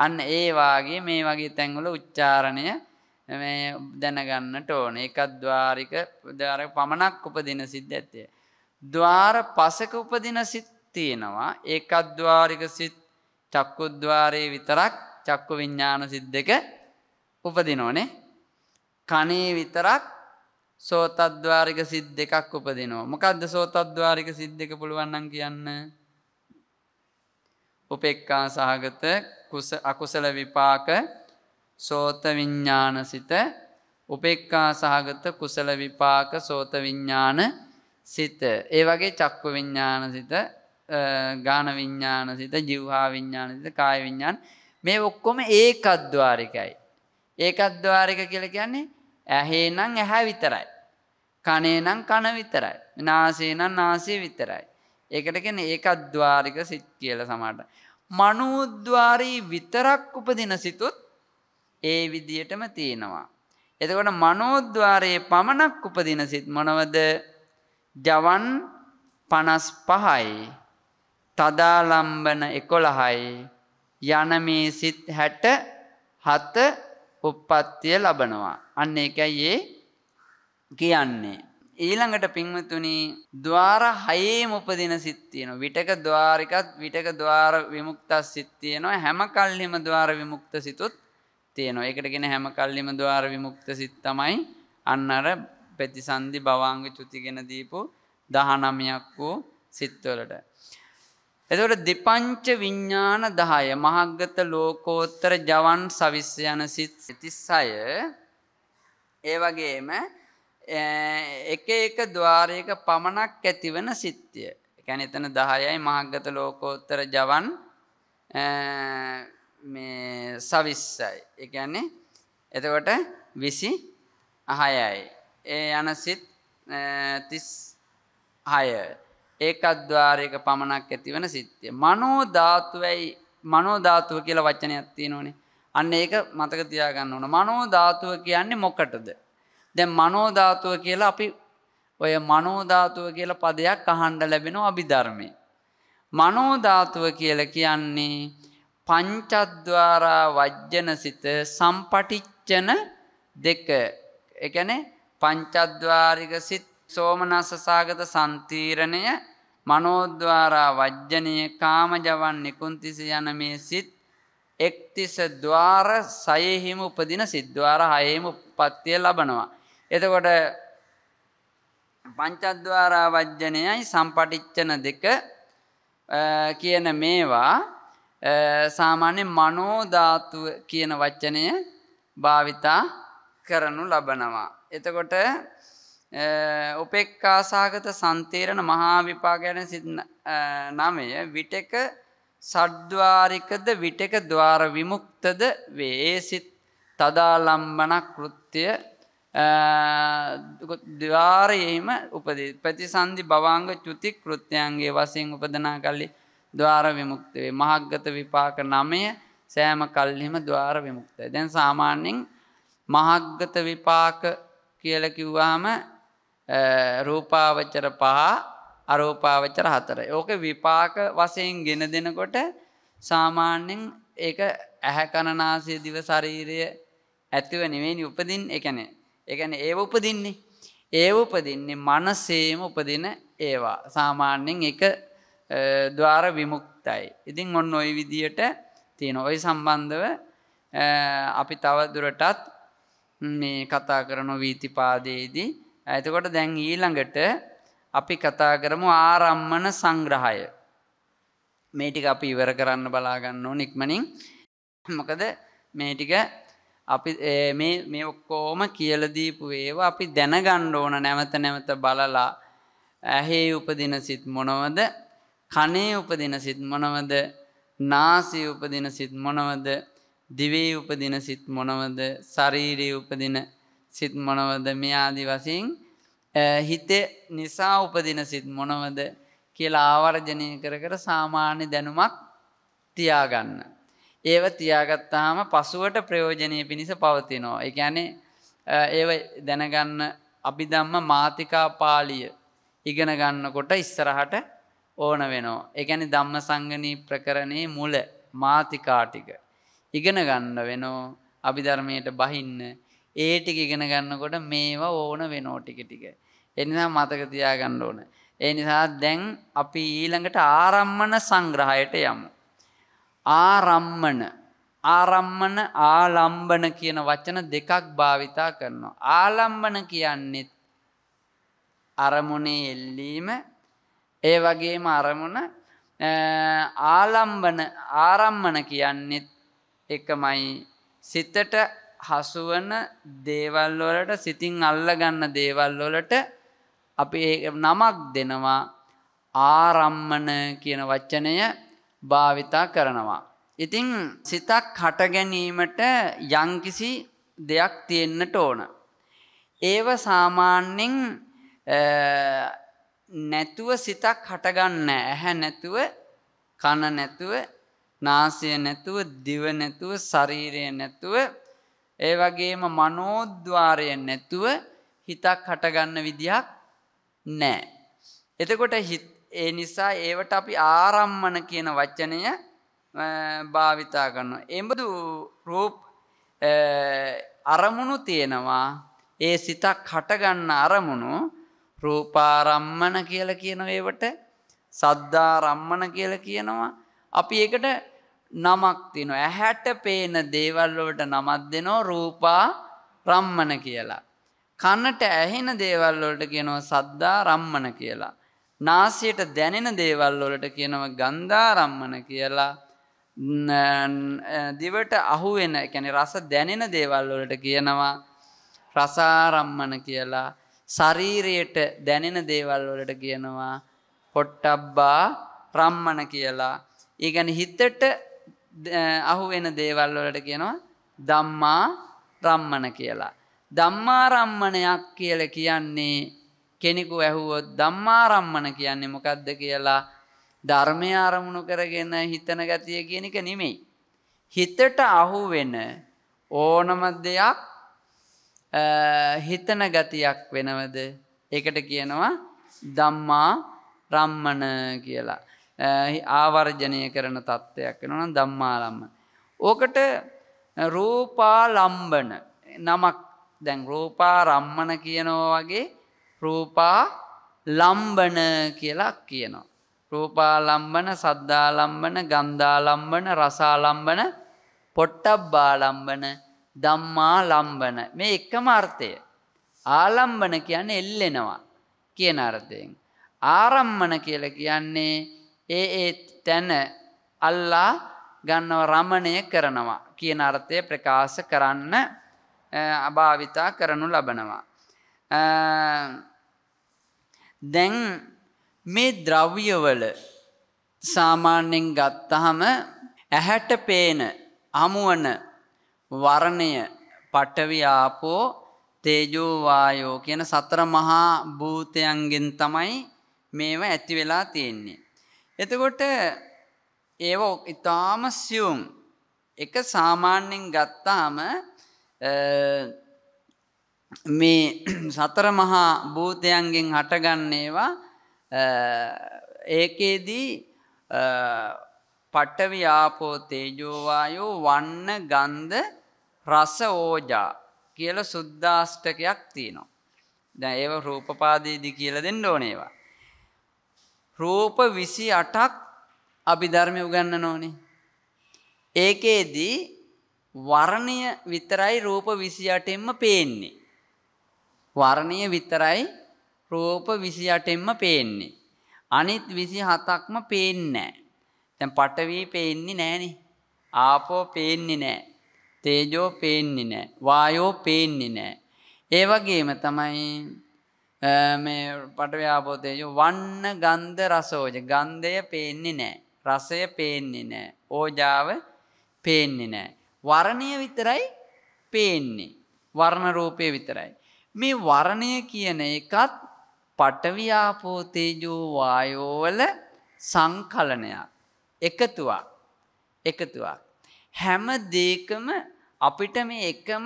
අන්න ඒ වාගේ මේ වගේ තැන්වල උච්චාරණය දැනගන්න ටෝන එකත් ද්වාරික දාර පමණක් උපදින සිද්ධ ඇත්තේ. ද්වාර පසක උපදින සිත් තියෙනවා ඒකත් ද්වාරික සිත් චක්කුද්්වාරයේ විතරක් චක්කු විඤ්ඥාන සිද්ධක උපදිනෝනේ. කනේ විතරක් සෝතද්වාරික සිද් දෙකක් උපදිනවා. මොකක්ද සෝතද්වාරික සිද් දෙක පුළුවන්නන් කියන්න. උපෙක්කා සහගත අකුසල විපාක සෝත විඤ්ඥානසිත උපෙක්කා සහගත කුසල විපාක සෝත විඤ්ඥාන සිත. ඒ වගේ චක්කු විඤ්ඥානසිත ගාන විඤ්ඥානසිත ජිව්හා විඤ්ඥානසිත කාය විඤ්ඥාන් මේ ඔක්කොම ඒකද්වාරිකයි. ඒකද්වාරික කියල කියන්නේ ඇහේනම් ඇහැ විතරයි. කනේනම් කන විතරයි. නාසේනම් නාසය විතරයි. ඒකට කියන ඒකද්වාරික සිත් කියල සමට. මනුද්වාරී විතරක් උපදින සිතුත් ඒ විදියටම තියෙනවා. එතකොට මනෝද්වාරයේ පමණක් උපදින සිත් මොනවද? ජවන් 55යි. තදාලම්බන 11යි. යන මේ සිත් 67 උප්පත්තිය ලබනවා. අන්න ඒකයි ඒ කියන්නේ. ඊළඟට පින්වතුනි ద్వාර හයේම උපදින සිත් තියෙනවා. විටක ద్వාරිකත් විටක ద్వාර විමුක්තස් සිත් තියෙනවා. හැම කල්හිම ద్వාර විමුක්ත සිතුත් තියෙනවා. ඒකට ගෙන හැම කල්ලිම ද්වාර විමුක්ත සිත් තමයි අන්න අර ප්‍රතිසන්දි භවාංග චුතිගෙන දීපු 19ක් වූ සිත්වලට. එතකොට දෙපංච විඥාන 10 මහග්ගත ලෝකෝත්තර ජවන් සවිස්ස යන සිත් 36 ඒ වගේම එක එක ద్వාරයක පමණක් ඇතිවන සිත්ය. ඒ කියන්නේ එතන 10යි මහග්ගත ලෝකෝත්තර ජවන් මේ සවිස්සයි එකන්නේ එතකොට විසි අහයයි ඒ යනසිත් තිස් හය ඒකත්ද්වාරයක පමණක් ඇතිවන සිත්‍යය මනෝ ධාතුවයි මනෝ ධාතුව කියලා වචනයක් තියෙනවනේ අන්න ඒක මතක තියාගන්න ඕන මනෝ ධාතුව කියන්නේ මොකටද දැන් මනෝ ධාතුව කියලා අපි ඔය මනෝ ධාතුව කියලා පදයක් අහන්න ලැබෙනවා අභිධර්මයේ මනෝ ධාතුව කියලා කියන්නේ පංචද්වාරා වජ්ජනසිත සම්පටිච්චන දෙක. එකනේ පංචද්වාරික සිත් සෝමනස්සසාගත සන්තීරණය මනෝද්වාරා වජ්ජනය කාමජවන් නිකුන්තිසි යන මේ සිත් එක්තිස ද්වාර සයහිම උපදින සිද්්වාර හයම උපත්තිය ලබනවා. එතකොට පංචද්වාරා වජ්ජනයයි සම්පටිච්චන දෙක කියන මේවා සාමාන්‍ය මනෝධාතුව කියන වච්චනය භාවිතා කරනු ලබනවා. එතකොට උපෙක්කාසාගත සන්තේරණ මහාවිපාගැන නමය විටක සඩ්වාරිකද විටක දවාර විමුක්තද වේසිත් තදාලම්බන කෘත්‍යය දවාරයෙහිම උපදී ප්‍රතිසන්ධි භවාංග චුති කෘත්‍යයන්ගේ වසයෙන් උපදනා කල්ලි දවාර විමුක්තවේ මහක්ගත විපාක නමය සෑම කල්හිම දවාර විමුක්තය. දැන් සාමාන්‍යෙන් මහක්ගත විපාක කියලකිව්වාම රූපාවච්චර පහ අරෝපාවච්චර හතර. ඕක විපාක වසයෙන් ගෙන දෙනකොට සාමාන්‍යෙන් ඒ ඇහැ කණනාසය දිව ශරීරය ඇතිව නිවෙනි උපදින් එකනේ එකන ඒ උපදින්නේ ඒ උපදින්නේ මනසේම උපදින ඒවා සාමාන්‍යෙන් එක ද්වාර විමුක්තයි. ඉතින් ඔන්න ඔයි විදියට තියෙන ඔයි සම්බන්ධව අපි තවදුරටත් මේ කතා කරන වීතිපාදයේදී. ඇතකොට දැන් ඊළඟට අපි කතා කරමු ආරම්මන සංග්‍රහය. මේටික අපි ඉවර කරන්න බලාගන්න ඕ නික්මනින් මොකද මේටික අපි මේ ඔක්කෝම කියලදීපු ඒවා අපි දැනගණ්ඩ ඕන නැවත නැවත බලලා ඇහේ උපදින සිත් මොනවද කනේ උපදින සිත් මොනවද නාසී උපදින සිත් මොනවද දිවේ උපදින සිත් මොනවද ශරීරයේ උපදින සිත් මොනවද මේ ආදි වශයෙන් හිතේ නිසා උපදින සිත් මොනවද කියලා ආවර්ජනය කර කර සාමාන්‍ය දැනුමක් තියාගන්න. ඒව තියාගත්තාම පසුවට ප්‍රයෝජනය පිණිස පවතිනෝ. එකැනේ ඒව දැනගන්න අභිදම්ම මාතිකා පාලිය ඉගෙන ගන්නකොට ඉස්සරහට ඕන වෙනවා. එකැනි ධම්ම සංගනී ප්‍රකරණයේ මුල මාතිකාටික. ඉගෙන ගන්න වෙනෝ අභිධර්මයට බහින්න ඒටික ඉගෙන ගන්නකොට මේවා ඕන වෙනෝ ටික ටික. එනිසා මතක තියාගන්න ඕන. ඒ නිසා දැන් අපි ඊළඟට ආරම්මන සංග්‍රහයට යමු. ආරම්මන ආරම්මන ආලම්බන කියන වචන දෙකක් භාවිතා කරනවා. ආලම්බන කියන්නෙත් අරමුණේ එල්ලීම ඒ වගේම අරමුණ ආලම්බන ආරම්මන කියන්නෙත් එකමයි සිතට හසුවන දේවල් වලට සිතින් අල්ලගන්න දේවල් වලට අපි නමක් දෙනවා ආරම්මන කියන වචනය භාවිතා කරනවා. ඉතින් සිතක් හට ගැනීමට යම්කිසි දෙයක් තියෙන්නට ඕන. ඒව සාමාන්‍යයෙන් නැතුව සිතක් හටගන්න ඇහැ නැතුව කන නැතුව නාසය නැතුව දිව නැතුව ශරීරය නැතුව ඒ වගේම මනෝද්්වාරය නැතුව හිතක් හටගන්න විදිහක් නෑ. එතකොට ඒ නිසා ඒවට අපි ආරම්මන කියන වච්චනය භාවිතා කරනවා. එබඳු රූප් අරමුණු තියෙනවා ඒ සිතක් හටගන්න අරමුණු රූපාරම්මන කියලා කියන ඒවට සද්ධාරම්මන කියලා කියනවා. අපි ඒකට නමක් තිනවා. ඇහැට පේන දේවල් වලට නමක් දෙනවා රූපා රම්මන කියලා. කනට ඇහෙන දේවල් වලට කියනවා සද්දා රම්මන කියලා. නාසයට දැනෙන දේවල් වලට කියනවා ගන්ධාරම්මන කියලා. දිවට අහුවෙන කියන්නේ රස දැනෙන දේවල් වලට කියනවා රසාරම්මන කියලා. ශරීරයට දැනෙන දේවල් වලට කියනවා පොට්ටබ්බා රම්මන කියලා. ඒ කියන්නේ හිතට අහුවෙන දේවල් වලට කියනවා ධම්මා රම්මන කියලා. ධම්මා රම්මනයක් කියලා කියන්නේ කෙනෙකු ඇහුවොත් ධම්මා රම්මන කියන්නේ මොකද්ද කියලා ධර්මය අරමුණු කරගෙන හිතන ගතිය කියන එක නෙමෙයි. හිතට අහුවෙන ඕනම දෙයක් හිතන ගතියක් වෙනවද ඒකට කියනවා දම්මා රම්මන කියලා ආවර්ජනය කරන තත්ත්වයක් වෙනන දම්මාලම්ම. ඕකට රූපාලම්බන නමක් දැන් රූපා රම්මන කියනවා වගේ රූපා ලම්බන කියලා කියනවා. රූපාලම්බන සද්ධාලම්බන ගන්ධාලම්බන රසාලම්බන පොට්ටබ්බාලම්බන ධම්මා ලම්බන මේ එකම අර්ථය. ආලම්බන කියන්නේ එල්ලෙනවා කියන අර්ථයෙන්. ආරම්මන කියලා කියන්නේ ඒ ඒ තැන අල්ලා ගන්නව රමණය කරනවා කියන අර්ථය ප්‍රකාශ කරන්න අභාවිතා කරනු ලබනවා. දැන් මේ ද්‍රව්‍යවල සාමාන්‍යයෙන් ගත්තහම ඇහැට පේන අමුවන වර්ණය පඨවි ආපෝ තේජෝ වායෝ කියන සතර මහා භූතයන්ගෙන් තමයි මේව ඇති වෙලා තියෙන්නේ. එතකොට ඒව ඊටාම සියුම් එක සාමාන්‍යයෙන් ගත්තාම මේ සතර මහා භූතයන්ගෙන් හටගන්න ඒවා ඒකේදී පඨවි ආපෝ තේජෝ වායෝ වන්න ගන්ධ රස ඕජා කියලා සුද්දාෂ්ටකයක් තියෙනවා. දැන් ඒව රූපපාදීදි කියලා දෙන්න ඕනේ ඒවා. රූප 28ක් අභිධර්මයේ උගන්වන ඕනේ. ඒකේදී වර්ණය විතරයි රූප 28ෙන්ම පේන්නේ. වර්ණය විතරයි රූප 28ෙන්ම පේන්නේ. අනිත් 27ක්ම පේන්නේ නැහැ. දැන් පඨවි පේන්නේ නැහනේ. ආපෝ පේන්නේ නැහැ. තේජෝ පේන්නේ නෑ. වායෝ පේන්නේ නෑ. ඒ වගේම තමයි මේ පටව්‍යාපෝ තේජෝ වන්න ගන්ධ රසෝජ. ගන්ධය පේන්නේ නෑ. රසය පේන්නේ නෑ. ඕජාව පේන්නේ නෑ. වර්ණය විතරයි පේන්නේ. වර්ණ රූපය විතරයි. මේ වර්ණය කියන එකත් පටවියාපෝ තේජෝ වායෝ වල සංකලනයක් එකතුවක් එකතුවක් හැම දෙයකම අපිට මේ එකම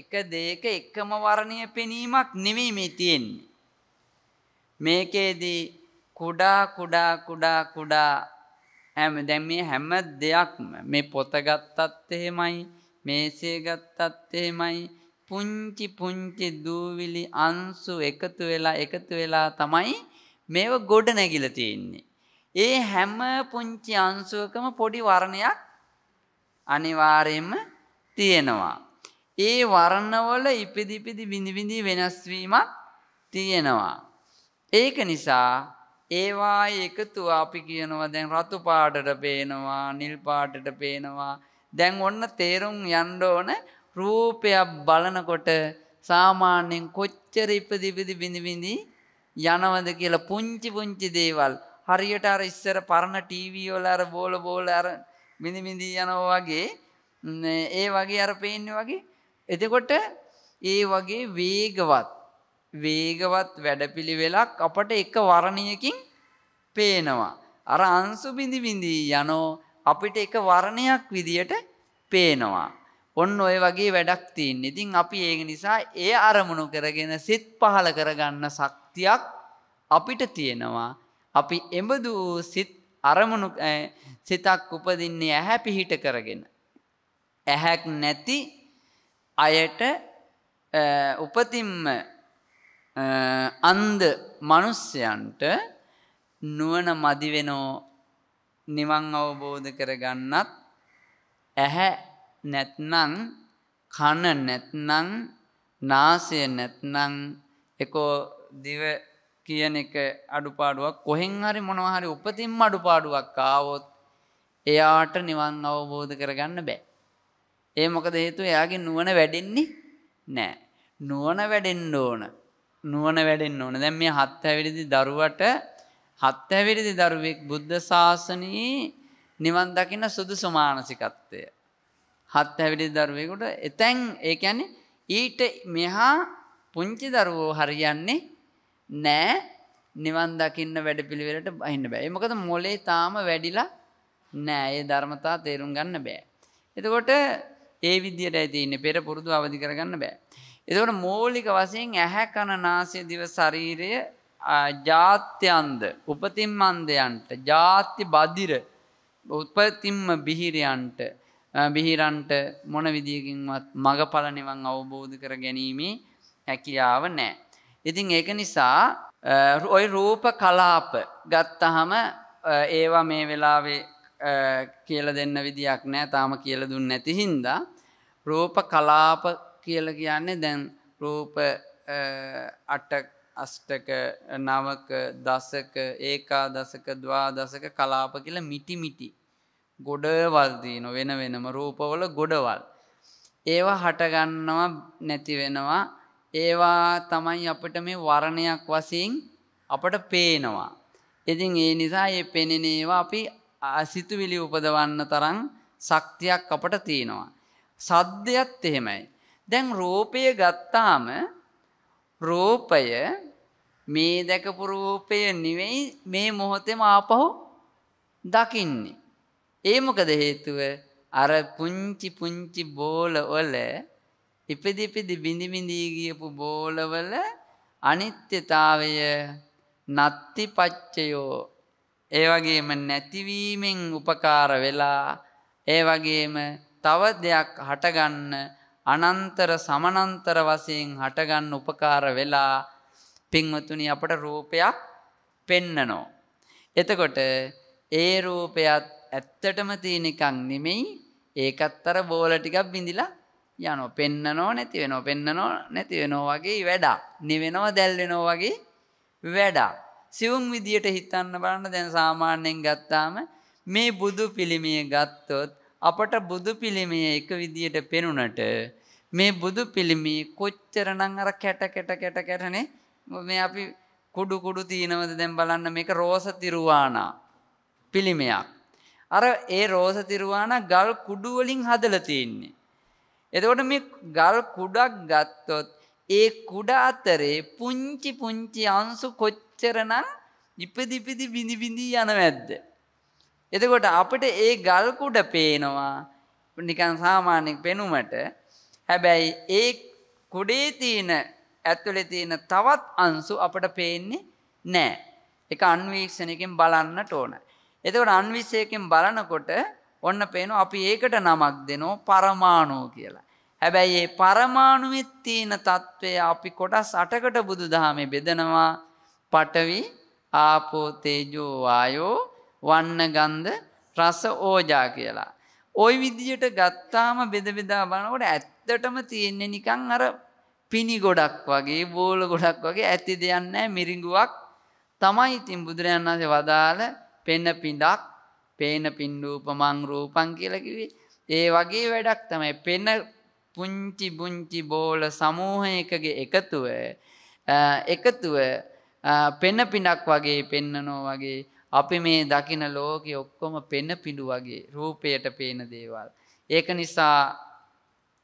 එක දෙයක එකම වර්ණය පෙනීමක් නෙමෙයි මේ තියෙන්නේ. මේකේදී කුඩා කුඩා කුඩා කුඩා හැම දැන් මේ හැම දෙයක්ම මේ පොත ගත්තත් එහෙමයි මේසේ ගත්තත් එහෙමයි පුංචි පුංචි දූවිලි අංශු එකතු වෙලා එකතු වෙලා තමයි මේව ගොඩ නැගිලා තියෙන්නේ. ඒ හැම පුංචි අංශුවකම පොඩි වර්ණයක් අනිවාර්යෙන්ම තියෙනවා. ඒ වර්ණවල ඉපිදිපිදි විඳිවිඳි වෙනස්වීමක් තියෙනවා. ඒක නිසා ඒවා එකතු අපි කියනවා දැන් රතු පාටට පේනවා නිල් පාටට පේනවා දැන් ඔන්න තේරුම් යන්න ඕන රූපයක් බලනකොට සාමාන්‍යයෙන් කොච්චර ඉපදිපිදි බිඳිබිඳි යනවද කියලා පුංචි පුංචි දේවල් හරියට අර ඉස්සර පරණ ටීවී වල අර බෝල බෝල අර බිඳි බිඳී යනෝ වගේ ඒ වගේ අර පේන්නේ වගේ එතකොට ඒ වගේ වේගවත් වේගවත් වැඩපිළිවෙලක් අපට එක වර්ණයකින් පේනවා අර අංශු බිඳි බිඳී යනෝ අපිට එක වර්ණයක් විදියට පේනවා ඔන්න ඔය වගේ වැඩක් තියන්න ඉතින් අපි ඒක නිසා ඒ අරමුණු කරගෙන සිත් පහල කරගන්න ශක්තියක් අපිට තියෙනවා අපි එබඳු සිත් අරමුණු සිතක් උපදින්නේ ඇහැ පිහිට කරගෙන. ඇහැක් නැති අයට උපතින්ම අන්ද මනුස්්‍යයන්ට නුවන මදිවෙනෝ නිවන් අවබෝධ කරගන්නත් ඇහැ නැත්නං කන නැත්නං නාසය නැත්නං එකෝ දිව කියන එක අඩුපාඩුවක් කොහෙන් හරි මොනවහරි උපතින් අඩුපාඩුවක් ආවොත් එයාට නිවන් අවබෝධ කරගන්න බෑ. ඒ මොකද හේතුව එයාගේ නුවණ වැඩෙන්නේ නෑ. නුවණ වැඩෙන්න ඕන. නුවණ වැඩෙන්න ඕන. දැන් මේ හත් හැවිරිදි දරුවට හත් හැවිරිදි දරුවෙක් බුද්ධ ශාසනයේ නිවන් දකින්න සුදුසු මානසිකත්වය. හත් හැවිරිදි දරුවෙකුට එතෙන් ඒ කියන්නේ ඊට මෙහා පුංචි දරුවෝ හරියන්නේ නෑ නිවන් දකින්න වැඩපිළිවෙලට බහින්න බෑ. ඒ මොකද මොලේ තාම වැඩිලා නෑ ඒ ධර්මතා තේරුම් ගන්න බෑ. එතකොට ඒ විදියට ඇතින්න පෙර පුරුදු අවධි කරගන්න බෑ. එතකොට මූලික වසයෙන් ඇහැ කණනාසය දිව ශරීරය ජාත්‍යන්ද උපතින් මන්දයන්ට ජාති බදිර උත්පතිම්ම බිහිරයන්ට බිහිරන්ට මොන විදිකින්වත් මඟ පලනිවන් අවබෝධ කර ගැනීමේ හැකියාව නෑ. ඉතින් ඒක නිසා ඔය රූප කලාප ගත්තහම ඒවා මේ වෙලාවේ කියල දෙන්න විදියක් නෑ තාම කියල දුන්න නැති හින්දා. රූප කලාප කියල කියන්නේ දැන් රූප අටක් අෂ්ටක නවක දසක ඒකා දසක දවා දසක කලාප කියල මිටිමිටි. ගොඩවල්දීන වෙන වෙනම රූපවල ගොඩවල්. ඒවා හටගන්නවා නැති වෙනවා ඒවා තමයි අපට මේ වරණයක් වසින් අපට පේනවා. ඉතින් ඒ නිසා ඒ පෙනෙනේවා අපි සිතුවිලි උපදවන්න තරම් ශක්තියක් අපට තියෙනවා. සද්දයත් එහෙමයි. දැන් රූපය ගත්තාම රූපය මේ දැකපු රූපය නෙවෙයි මේ මොහොතේම ආපහු දකින්නේ. ඒ මොකද හේතුව අර පුංචි පුංචි බෝල වල ඉපිදි ඉපිදි බිඳි බිඳි ගියපු බෝල වල අනිත්‍යතාවය නත්ති පච්චයෝ ඒවගේම නැතිවීමෙන් උපකාර වෙලා ඒවගේම තව දෙයක් හටගන්න අනන්තර සමනන්තර වසයෙන් හටගන්න උපකාර වෙලා පින්වතුනි අපට රූපයක් පෙන්නනෝ. එතකොට ඒ රූපයත් ඇත්තටම තියනිකං නෙමෙයි ඒකත් අර බෝල ටිකක් බිඳිලා යනෝ පෙන්නනෝ නැති වෙනෝ පෙන්නනෝ නැති වෙනෝ වගේ වැඩා නිවෙනව දැල්වෙනෝ වගේ වැඩා. සිවුම් විදියට හිතන්න බලන්න දැන් සාමාන්‍යයෙන් ගත්තාම මේ බුදු පිළිමිය ගත්තොත් අපට බුදු පිළිමිය එක විදියට පෙනුනට මේ බුදු පිළිමි කොච්චරනං අර කැට කැට කැට කැටනේ මේ අපි කුඩු කුඩු තියනවද දැන් බලන්න මේක රෝස තිරුවානා පිළිමයක්. අර ඒ රෝස තිරුවාන ගල් කුඩුවලින් හදල තියන්නේ. එතකොට මේ ගල් කුඩක් ගත්තොත් ඒ කුඩ අතරේ පුංචි පුංචි අංශු කොච්චරනම් ඉපදිපිදි බිඳි බිඳි යනවැද්ද. එතකොට අපිට ඒ ගල් කුඩ පේනවා නිකන් සාමාන්‍ය පෙනුමට හැබැයි ඒ කුඩේ තියෙන ඇතුලේ තියෙන තවත් අංශු අපිට පේන්නේ නැහැ. ඒක අන්වීක්ෂණයකින් බලන්නට ඕන. එතකොට අන්වීක්ෂණයකින් බලනකොට ඔන්න පේනවා අපි ඒකට නමක් දෙනෝ පරමාණු කියලා. හැබැයි ඒ පරමාණුවෙත් තියෙන తත්වය අපි කොටස් 8කට බුදුදහමේ බෙදනවා පඨවි ආපෝ තේජෝ වායෝ වන්න ගන්ධ රස ඕජා කියලා. ওই විදියට ගත්තාම බෙද බෙදා බලනකොට ඇත්තටම තියෙන්නේ නිකන් අර පිනි ගොඩක් වගේ බෝල ගොඩක් වගේ ඇති දෙයක් නැහැ මිරිඟුවක් තමයි ඉතින් බුදුරයන් වහන්සේ වදාළ පෙන්න පිඬක් පේන පින් රූපමං රූපං කියලා කිව්වේ. ඒ වගේ වැඩක් තමයි පෙන්න පුංචි බුංචි බෝල සමූහයකගේ එකතුව එකතුව පෙන පිඩක් වගේ පෙන්නනෝ වගේ අපි මේ දකින ලෝකෙ ඔක්කොම පෙන පිඩු වගේ රූපයට පේන දේවල්. ඒක නිසා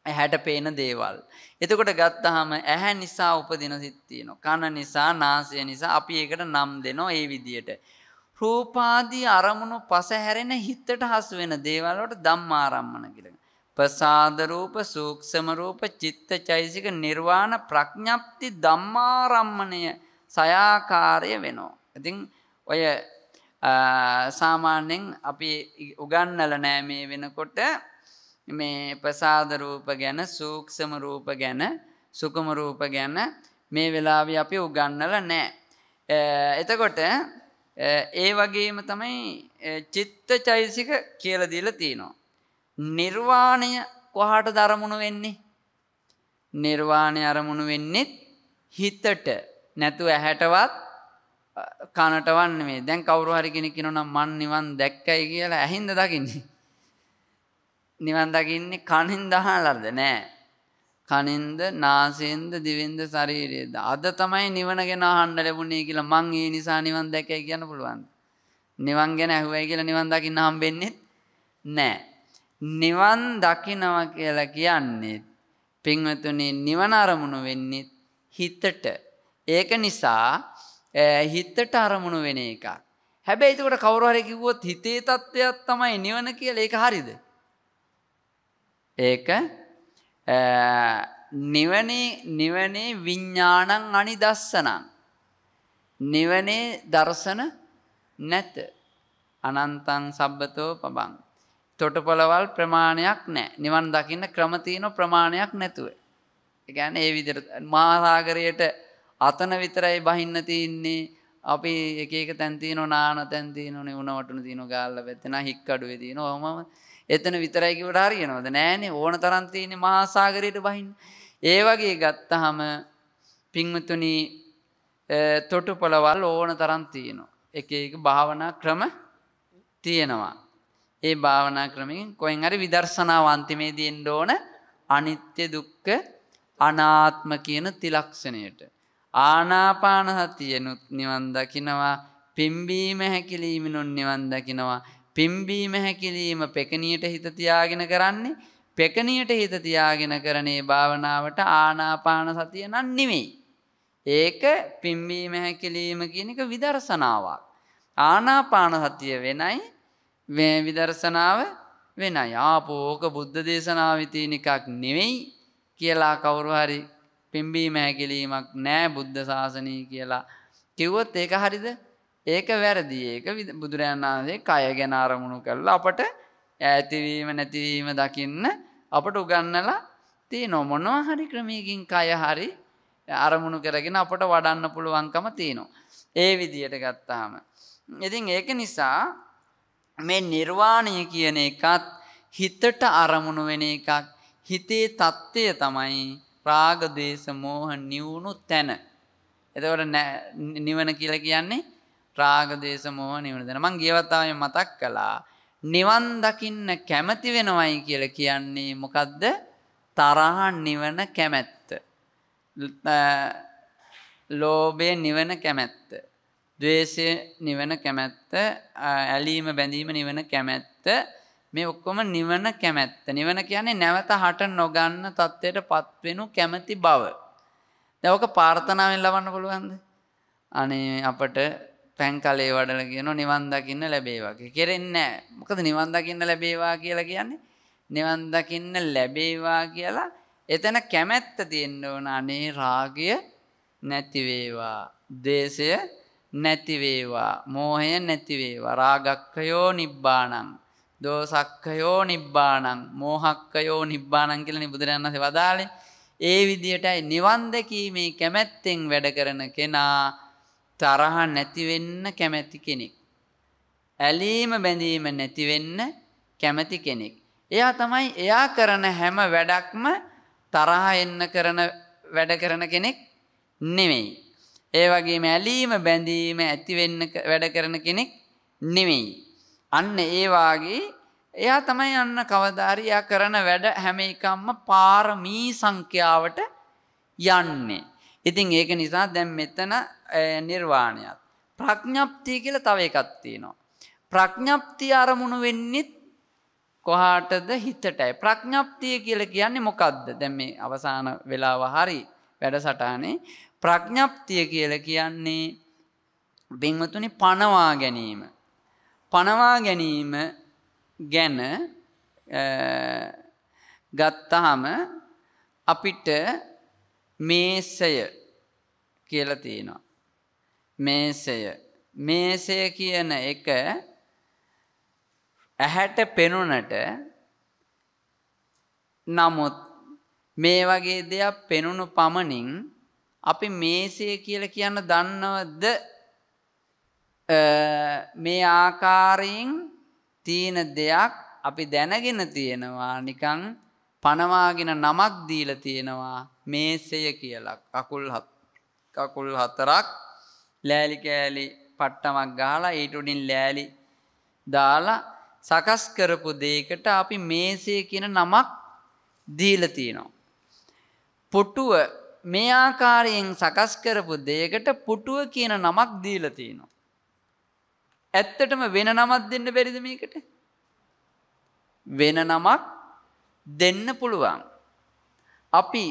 ඇහැට පේන දේවල්. එතකොට ගත්තහම ඇහැ නිසා උපදින සිත්තියන. කණ නිසා නාසය නිසා අපි ඒකට නම් දෙනෝ ඒ විදියට. රූපාදී අරමුණු පසහැරෙන හිත්තට හසුවෙන දේවල්ලට දම්මාරම්මන කිරෙන. ප්‍රසාද රූප, සූක්ෂම රූප, චිත්ත චෛසික, නිර්වාණ ප්‍රඥප්ති ධම්මාරම්මණය සයාකාරය වෙනවා. ඉතින් ඔය සාමාන්‍යයෙන් අපි උගන්වල නෑ මේ වෙනකොට මේ ප්‍රසාද රූප ගැන, සූක්ෂම රූප ගැන, සුකම රූප ගැන මේ වෙලාවේ අපි උගන්වල නෑ. එතකොට ඒ වගේම තමයි චිත්ත චෛසික කියලා දීලා තිනවා. නිර්වාණය කොහාට දරමුණු වෙන්නේ නිර්වාණය අරමුණු වෙන්නෙත් හිතට නැතුව ඇහැටවත් කනටවන්න මේ දැන් කවරු හරි කෙනෙක් කියනනම් මන් නිවන් දැක්කයි කියලා ඇහින්ද දකින්නේ නිවන් දකින්නේ කනින් දහලද නෑ කනින්ද නාසයෙන්ද දිවෙන්ද ශරීරයේද අද තමයි නිවන ගැන අහන්න ලැබුණේ කියලා මං ඒ නිසා නිවන් දැකයි කියන්න පුළුවන් නිවන් ගැන ඇහුවයි කියලා නිවන් දකින්න හම්බෙන්නේ නෑ නිවන් දකිනවා කියලා කියන්නේ පින්වතුනි නිවන අරමුණු වෙන්නේ හිතට. ඒක නිසා හිතට අරමුණු වෙන එකක්. හැබැයි එතකොට කවුරු හරි කිව්වොත් හිතේ தත්වයක් තමයි නිවන කියලා ඒක හරිද? ඒක නිවනේ නිවනේ විඥාණං අනිදස්සනං නිවනේ දර්ශන නැත අනන්තං සබ්බතෝ පබං තොටපොළවල් ප්‍රමාණයක් නෑ නිවන් දකින්න ක්‍රමතියන ප්‍රමාණයක් නැතුව. එකැන ඒ විදි මාසාගරයට අතන විතරයි බහින්න තියන්නේ අපි ඒක තැන්තින නාන තැන්තින උනවටන තින ගල්ල වෙත්තෙන හික්කඩුව තින හොම එතන විතරයිකි වඩාරියනවද නෑනේ ඕන තරන්තියන මාසාගරයට බහින් ඒ වගේ ගත්තහම පිංමතුනි තොටු පොළවල් ඕන තරන්තියනවා. එක එක භාවනා ක්‍රම තියෙනවා. ඒ භාවනා ක්‍රමයෙන් කොයින් හරි විදර්ශනා වන්තිමේදී එන්න ඕන අනිත්‍ය දුක්ඛ අනාත්ම කියන තිලක්ෂණයට ආනාපාන සතියනුත් නිවන් දකිනවා පිම්බීම හැකිලීමනුත් නිවන් දකිනවා පිම්බීම හැකිලීම පෙකණියට හිත තියාගෙන කරන්නේ පෙකණියට හිත තියාගෙන කරනේ භාවනාවට ආනාපාන සතිය නම් නෙමෙයි. ඒක පිම්බීම හැකිලීම කියන එක විදර්ශනාවක්. ආනාපාන සතිය වෙනයි විදර්ශනාව වෙන යාපෝක බුද්ධ දේශනාවතියන එකක් නෙවෙයි කියලා කවුරුහරි පෙම්බීම හැකිලීමක් නෑ බුද්ධ ශාසනී කියලා කිව්වොත් ඒක හරිද ඒක වැරදි ඒක බුදුරජාණන් වහන්සේ කය ගැන අරමුණු කරලා අපට ඇතිවීම නැතිවීම දකින්න අපට උගන්නලා තිය නොමොනවා හරි ක්‍රමයකින් කය හරි අරමුණු කරගෙන අපට වඩන්න පුළුවන්කම තියෙනවා. ඒ විදියට ගත්තාම. ඉතින් ඒක නිසා මේ නිර්වාණය කියන එකත් හිතට අරමුණු වෙන එකක් හිතේ தත්ත්වය තමයි රාග දේශ මොහ නිවුණු තැන. එතකොට නිවන කියලා කියන්නේ රාග දේශ මොහ නිවන තැන. මම ගියවතාවේ මතක් කළා නිවන් දකින්න කැමති වෙනවයි කියලා කියන්නේ මොකද්ද? තරහ නිවන කැමැත්ත. ලෝභය නිවන කැමැත්ත. දවේශය නිවන කැමැත්ත ඇලීම බැඳීම නිවන කැමැත්ත මේ ඔක්කොම නිවන කැමැත්ත නිවන කියන්නේ නැවත හට නොගන්න තත්ත්වයට පත්වෙනු කැමැති බව. දැවක පාර්ථනාවෙන් ලබන්න පුළුවන්ද. අනේ අපට පැන් කලේ වඩල කියන නිවන් දකින්න ලැබේවාගේ කෙරෙන්නේ මොකද නිවන් දකින්න ලැබේවා කියලා කියන්නේ නිවන් දකින්න ලැබේවා කියලා එතන කැමැත්ත තියෙන්න ඕන අනේ රාගය නැතිවේවා දේශය නැති වේවා මෝහය නැති වේවා රාගක්ඛයෝ නිබ්බාණං දෝසක්ඛයෝ නිබ්බාණං මෝහක්ඛයෝ නිබ්බාණං කියලා බුදුරජාණන් වහන්සේ වදාළේ ඒ විදියටයි නිවන් දැකීමේ කැමැත්තෙන් වැඩ කරන කෙනා තරහ නැති වෙන්න කැමැති කෙනෙක් ඇලීම බැඳීම නැති වෙන්න කැමති කෙනෙක්. එයා තමයි එයා කරන හැම වැඩක්ම තරහ එන්න කරන වැඩ කරන කෙනෙක් නෙමෙයි. ඒ වගේම ඇලීම බැඳීම ඇති වෙන්න වැඩ කරන කෙනෙක් නෙමෙයි. අන්න ඒ වාගේ එයා තමයි අන්න කවදාරි එයා කරන වැඩ හැම එකක්ම පාරමී සංඛ්‍යාවට යන්නේ. ඉතින් ඒක නිසා දැන් මෙතන නිර්වාණයත් ප්‍රඥප්තිය කියලා තව එකක් තියෙනවා. ප්‍රඥප්තිය අරමුණු වෙන්නේ කොහාටද හිතටයි. ප්‍රඥප්තිය කියලා කියන්නේ මොකද්ද? දැන් මේ අවසාන වෙලාව හරි වැඩසටහනේ ප්‍රඥප්තිය කියල කියන්නේ බිංවතුනි පනවා ගැනීම. පනවා ගැනීම ගැන ගත්තහම අපිට මේසය කියල තියෙනවා. මේසය මේසය කියන එක ඇහැට පෙනුනට නමුත් මේ වගේ දෙයක් පෙනුණු පමණින් අපි මේසය කියලා කියන්න දන්නවද මේ ආකාරයෙන් තියෙන දෙයක් අපි දැනගෙන තියෙනවා නිකං පනවාගෙන නමක් දීල තියෙනවා මේසය කියලා කකුල් කකුල් හතරක් ලෑලි කෑලි පට්ටමක් ගාලා ඊටුඩින් ලෑලි දාලා සකස් කරපු දේකට අපි මේසය කියන නමක් දීල තියෙනවා. පොටුව මේ ආකාරයෙන් සකස් කරපු දෙයකට පුටුව කියන නමක් දීලා තියෙනවා. ඇත්තටම වෙන නමක් දෙන්න බැරිද මේකට? වෙන නමක් දෙන්න පුළුවන්. අපි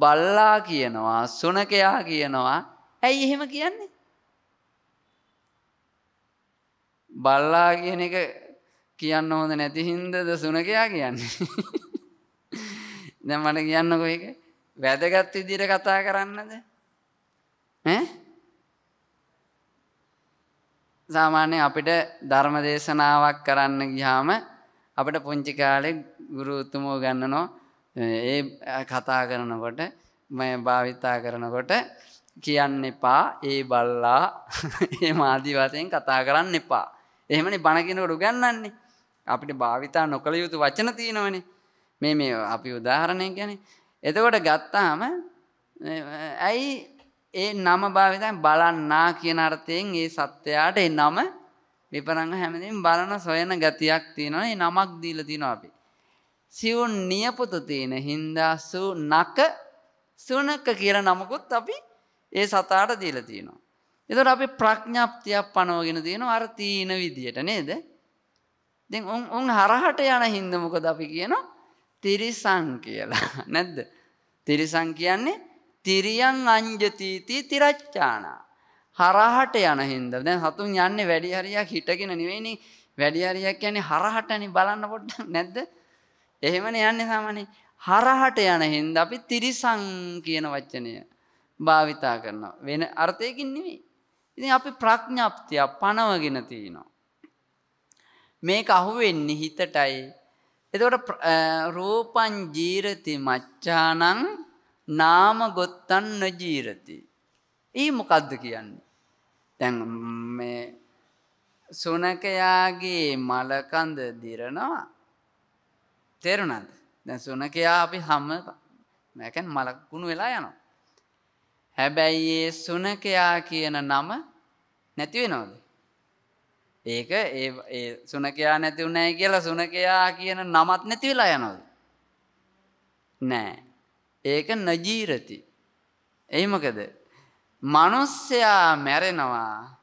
බල්ලා කියනවා, සුනකයා කියනවා. ඇයි එහෙම කියන්නේ? බල්ලා කියන එක කියන්න හොඳ නැති හින්දද සුනකයා කියන්නේ. දැ මට කියන්නකො එක වැදගත් විදිර කතා කරන්නද සාමාන්‍ය අපිට ධර්ම දේශනාවක් කරන්න ගිහාම අපට පුංචි කාලෙ ගුරුතුමෝ ගන්නනෝ ඒ කතා කරනකොට මය භාවිතා කරනකොට කියන්න එපා ඒ බල්ලා ඒ මාදී වසයෙන් කතා කරන්න එපා එහෙමනි බණකිනකොට ගන්නන්නේ අපිට භාවිතා නොකළ යුතු වචන තියෙනවනේ මේ මේ අපි උදාහරණය ගැන එතකොට ගත්තාම ඇයි ඒ නම භාවිතන් බලන්නා කියන අර්ථයෙන් ඒ සත්‍යයාට ඒ නම විපරංග හැමදීම බලන සොයන ගතියක් තියෙනවා ඒ නමක් දීලා තිනවා අපි. සිවුන් නියපොතු තියෙන හින්දා සු නක සුනක කියලා නමකුත් අපි ඒ සතාට දීලා තිනවා. ඒතකොට අපි ප්‍රඥාප්තියක් පනවගෙන තියෙනවා අර තීන විදියට නේද? දැන් උන් උන් හරහට යන හින්දා මොකද අපි කියනවා? තිරිසං කියලා නැද්ද. තිරිසං කියන්නේ තිරියන් අංජතීතිී තිරච්චානා. හරහට යන හින්ද දැ හතුන් යන්න වැඩි හරියක් හිටගෙන නිවෙනි වැඩි හරියක් යන්නේ හරහටනි බලන්න පොඩ්ඩ නැද්ද එහෙමන යන්න සාමනේ හරහට යන හින්ද අපි තිරිසං කියන වච්චනය භාවිතා කරනවා වෙන අර්ථයකින් නෙවෙයි ඉතින් අපි ප්‍රඥප්තියක් පනවගෙන තියනවා මේක අහුවෙන්නේ හිතටයි එතකොට රූපං ජීරති මච්ඡානං නාම ගොත්තන් නොජීරති. ඊ මොකද්ද කියන්නේ? දැන් මේ සුනකයාගේ මලකඳ දිරනවා. තේරුණාද? දැන් සුනකයා අපි හැම මකන් මලකුණු වෙලා යනවා. හැබැයි ඒ සුනකයා කියන නම නැති වෙනවද? ඒක ඒ සුනකයා නැති වුණෑ කියලා සුනකයා කියන නමත් නැති වෙලා යනවද. නෑ. ඒක නජීරති. එයිමකද. මනුස්සයා මැරෙනවා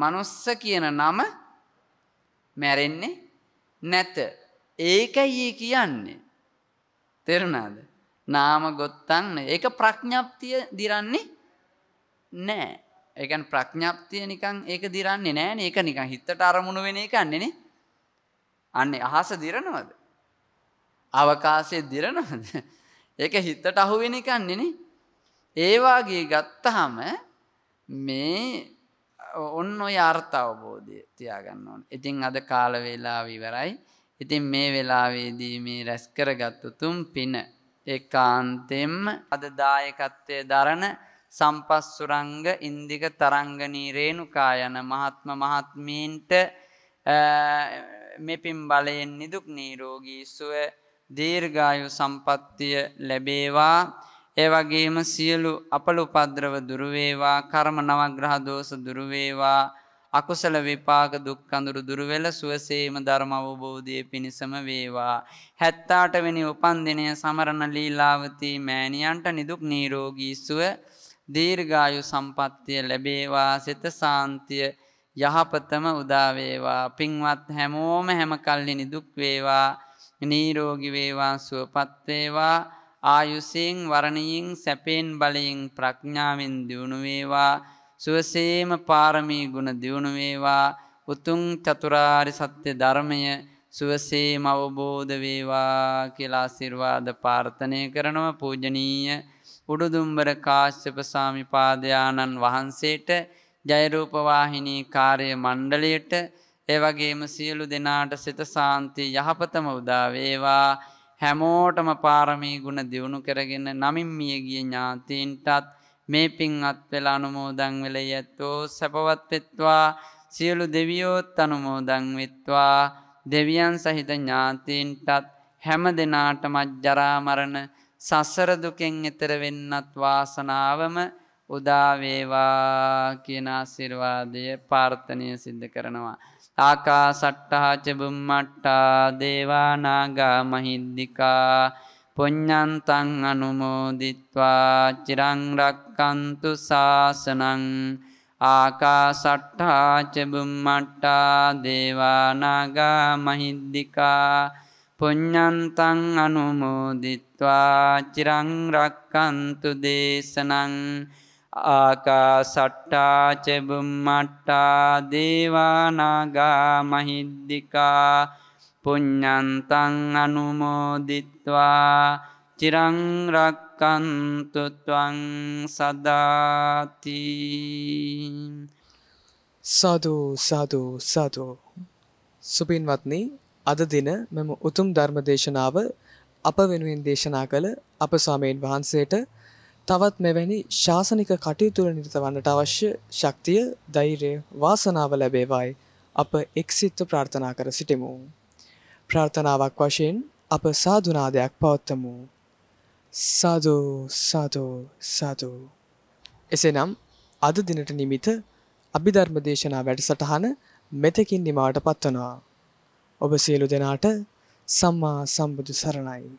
මනුස්ස කියන නම මැරෙන්නේ නැත. ඒකයි කියන්නේ. තෙරුණාද. නාම ගොත්තන්න ඒක ප්‍රඥප්තිය දිරන්නේ නෑ. ඒකන් ප්‍රඥප්තිය නිකං ඒක දිරන්නේ නෑන ඒක නිකං හිත්තට අරමුණු වෙන එකන්නේනේ අන්නේ අහස දිරනවද අවකාශය දිරනවද ඒක හිත්තට අහුවෙන එකන්නේනේ ඒවාගේ ගත්තහම මේ ඔන්න ඔය අර්ථ අවබෝධය තියාගන්න ඕන ඉතිං අද කාල වෙලා විවරයි ඉතින් මේ වෙලාවේදී මේ රැස් කරගත්තුතුම් පින ඒ කාන්තෙම් අද දායකත්වය දරණ සම්පස්සුරංග ඉන්දික තරංගනී රේණුකායන මහත්ම මහත්මීන්ට මෙපින් බලයෙන් නිදුක් නීරෝගී සුව දීර්ඝායු සම්පත්තිය ලැබේවා ඒවගේම සියලු අපලුපද්‍රව දුරුවේවා කර්ම නවග්‍රහදෝස දුරුවේවා අකුසල විපාක දුක්කඳුරු දුරුවෙල සුවසේම ධර්ම අවබෝධය පිණිසම වේවා. හැත්තාටවෙනි උපන්දිනය සමරණ ලීලාවතී මෑණියන්ට නිදුක් නීරෝගී සුව දීර්ඝායු සම්පත්තිය ලැබේවා සිත සාන්තිය යහපතම උදාවේවා පින්වත් හැමෝම හැම කල්ලි නිදුක් වේවා නීරෝගි වේවා සුවපත් වේවා ආයුසයෙන් වරණයෙන් සැපෙන් බලයෙන් ප්‍රඥාවෙන් දියුණු වේවා සුවසේම පාරමී ගුණ දියුණු වේවා උතුම් චතුරාරි සත්‍ය ධර්මය සුවසේම අවබෝධ වේවා කියලා ආශිර්වාද ප්‍රාර්ථනා කරනවා පූජනීය උඩුදුම්බර කාශ්‍යප සාමිපාදයාණන් වහන්සේට ජයරූපවාහිනී කාර්ය මණ්ඩලයට ඒවගේම සියලු දෙනාට සිත සාන්ති යහපතම උදාවේවා හැමෝටම පාරමී ගුණ දියුණු කරගෙන නමින් මියගිය ඥාතීන්ටත් මේ පින්වත් වෙලා අනුමෝදං වෙලයි ඇත්තෝ සැපවත් වෙත්වා සියලු දෙවියෝත් අනුමෝදං වෙත්වා දෙවියන් සහිත ඥාතීන්ටත් හැම දෙනාටමත් ජරාමරණ සසර දුකෙන් එතර වෙන්නත් වාසනාවම උදාවේවා කියන ආශිර්වාදය පාර්ථනය සිද්ධ කරනවා. ආකා සට්ටහාචබුම්මට්ටා දේවානාගා මහිද්දිකා පුඤ්ඥන්තන් අනුමෝදිත්වා චිරංරක්කන්තු ශාසනං ආකා සට්ටාචබුම්මට්ටා දේවානාගා මහිද්දිකා පුඤ්ඥන්තන් අනුමෝදිත් ත්වාචිරං රක්කන්තු දේශනං ආකා සට්ටාචෙබුම්මට්ටා දේවානාගා මහිද්දිකා පුඤ්ඥන්තං අනුමෝදිත්වා චිරං රක්කන්තුත්වං සදාති සාධූ සාධූ සාධූ සුපින්වත්නී අද දින මෙම උතුම් ධර්ම දේශනාව අප වෙනුවෙන් දේශනා කළ අප ස්වාමීන් වහන්සේට තවත් මෙවැනි ශාසනික කටයුතුර නිරත වන්නට අවශ්‍ය ශක්තිය දෛරය වාසනාව ලැබේවායි අප එක්සිත්ව ප්‍රාර්ථනා කර සිටිමු. ප්‍රාර්ථනාවක් වශයෙන් අප සාධනාදයක් පවත්තමු. සාධෝ සාධෝ සාධෝ. එසේනම් අද දිනට නිමිත අභිධර්ම දේශනා වැඩසටහන මෙතකින් නිමාට පත්වනවා. ඔබ සියලු දෙනාට සම්මා සම්බුදු සරණයි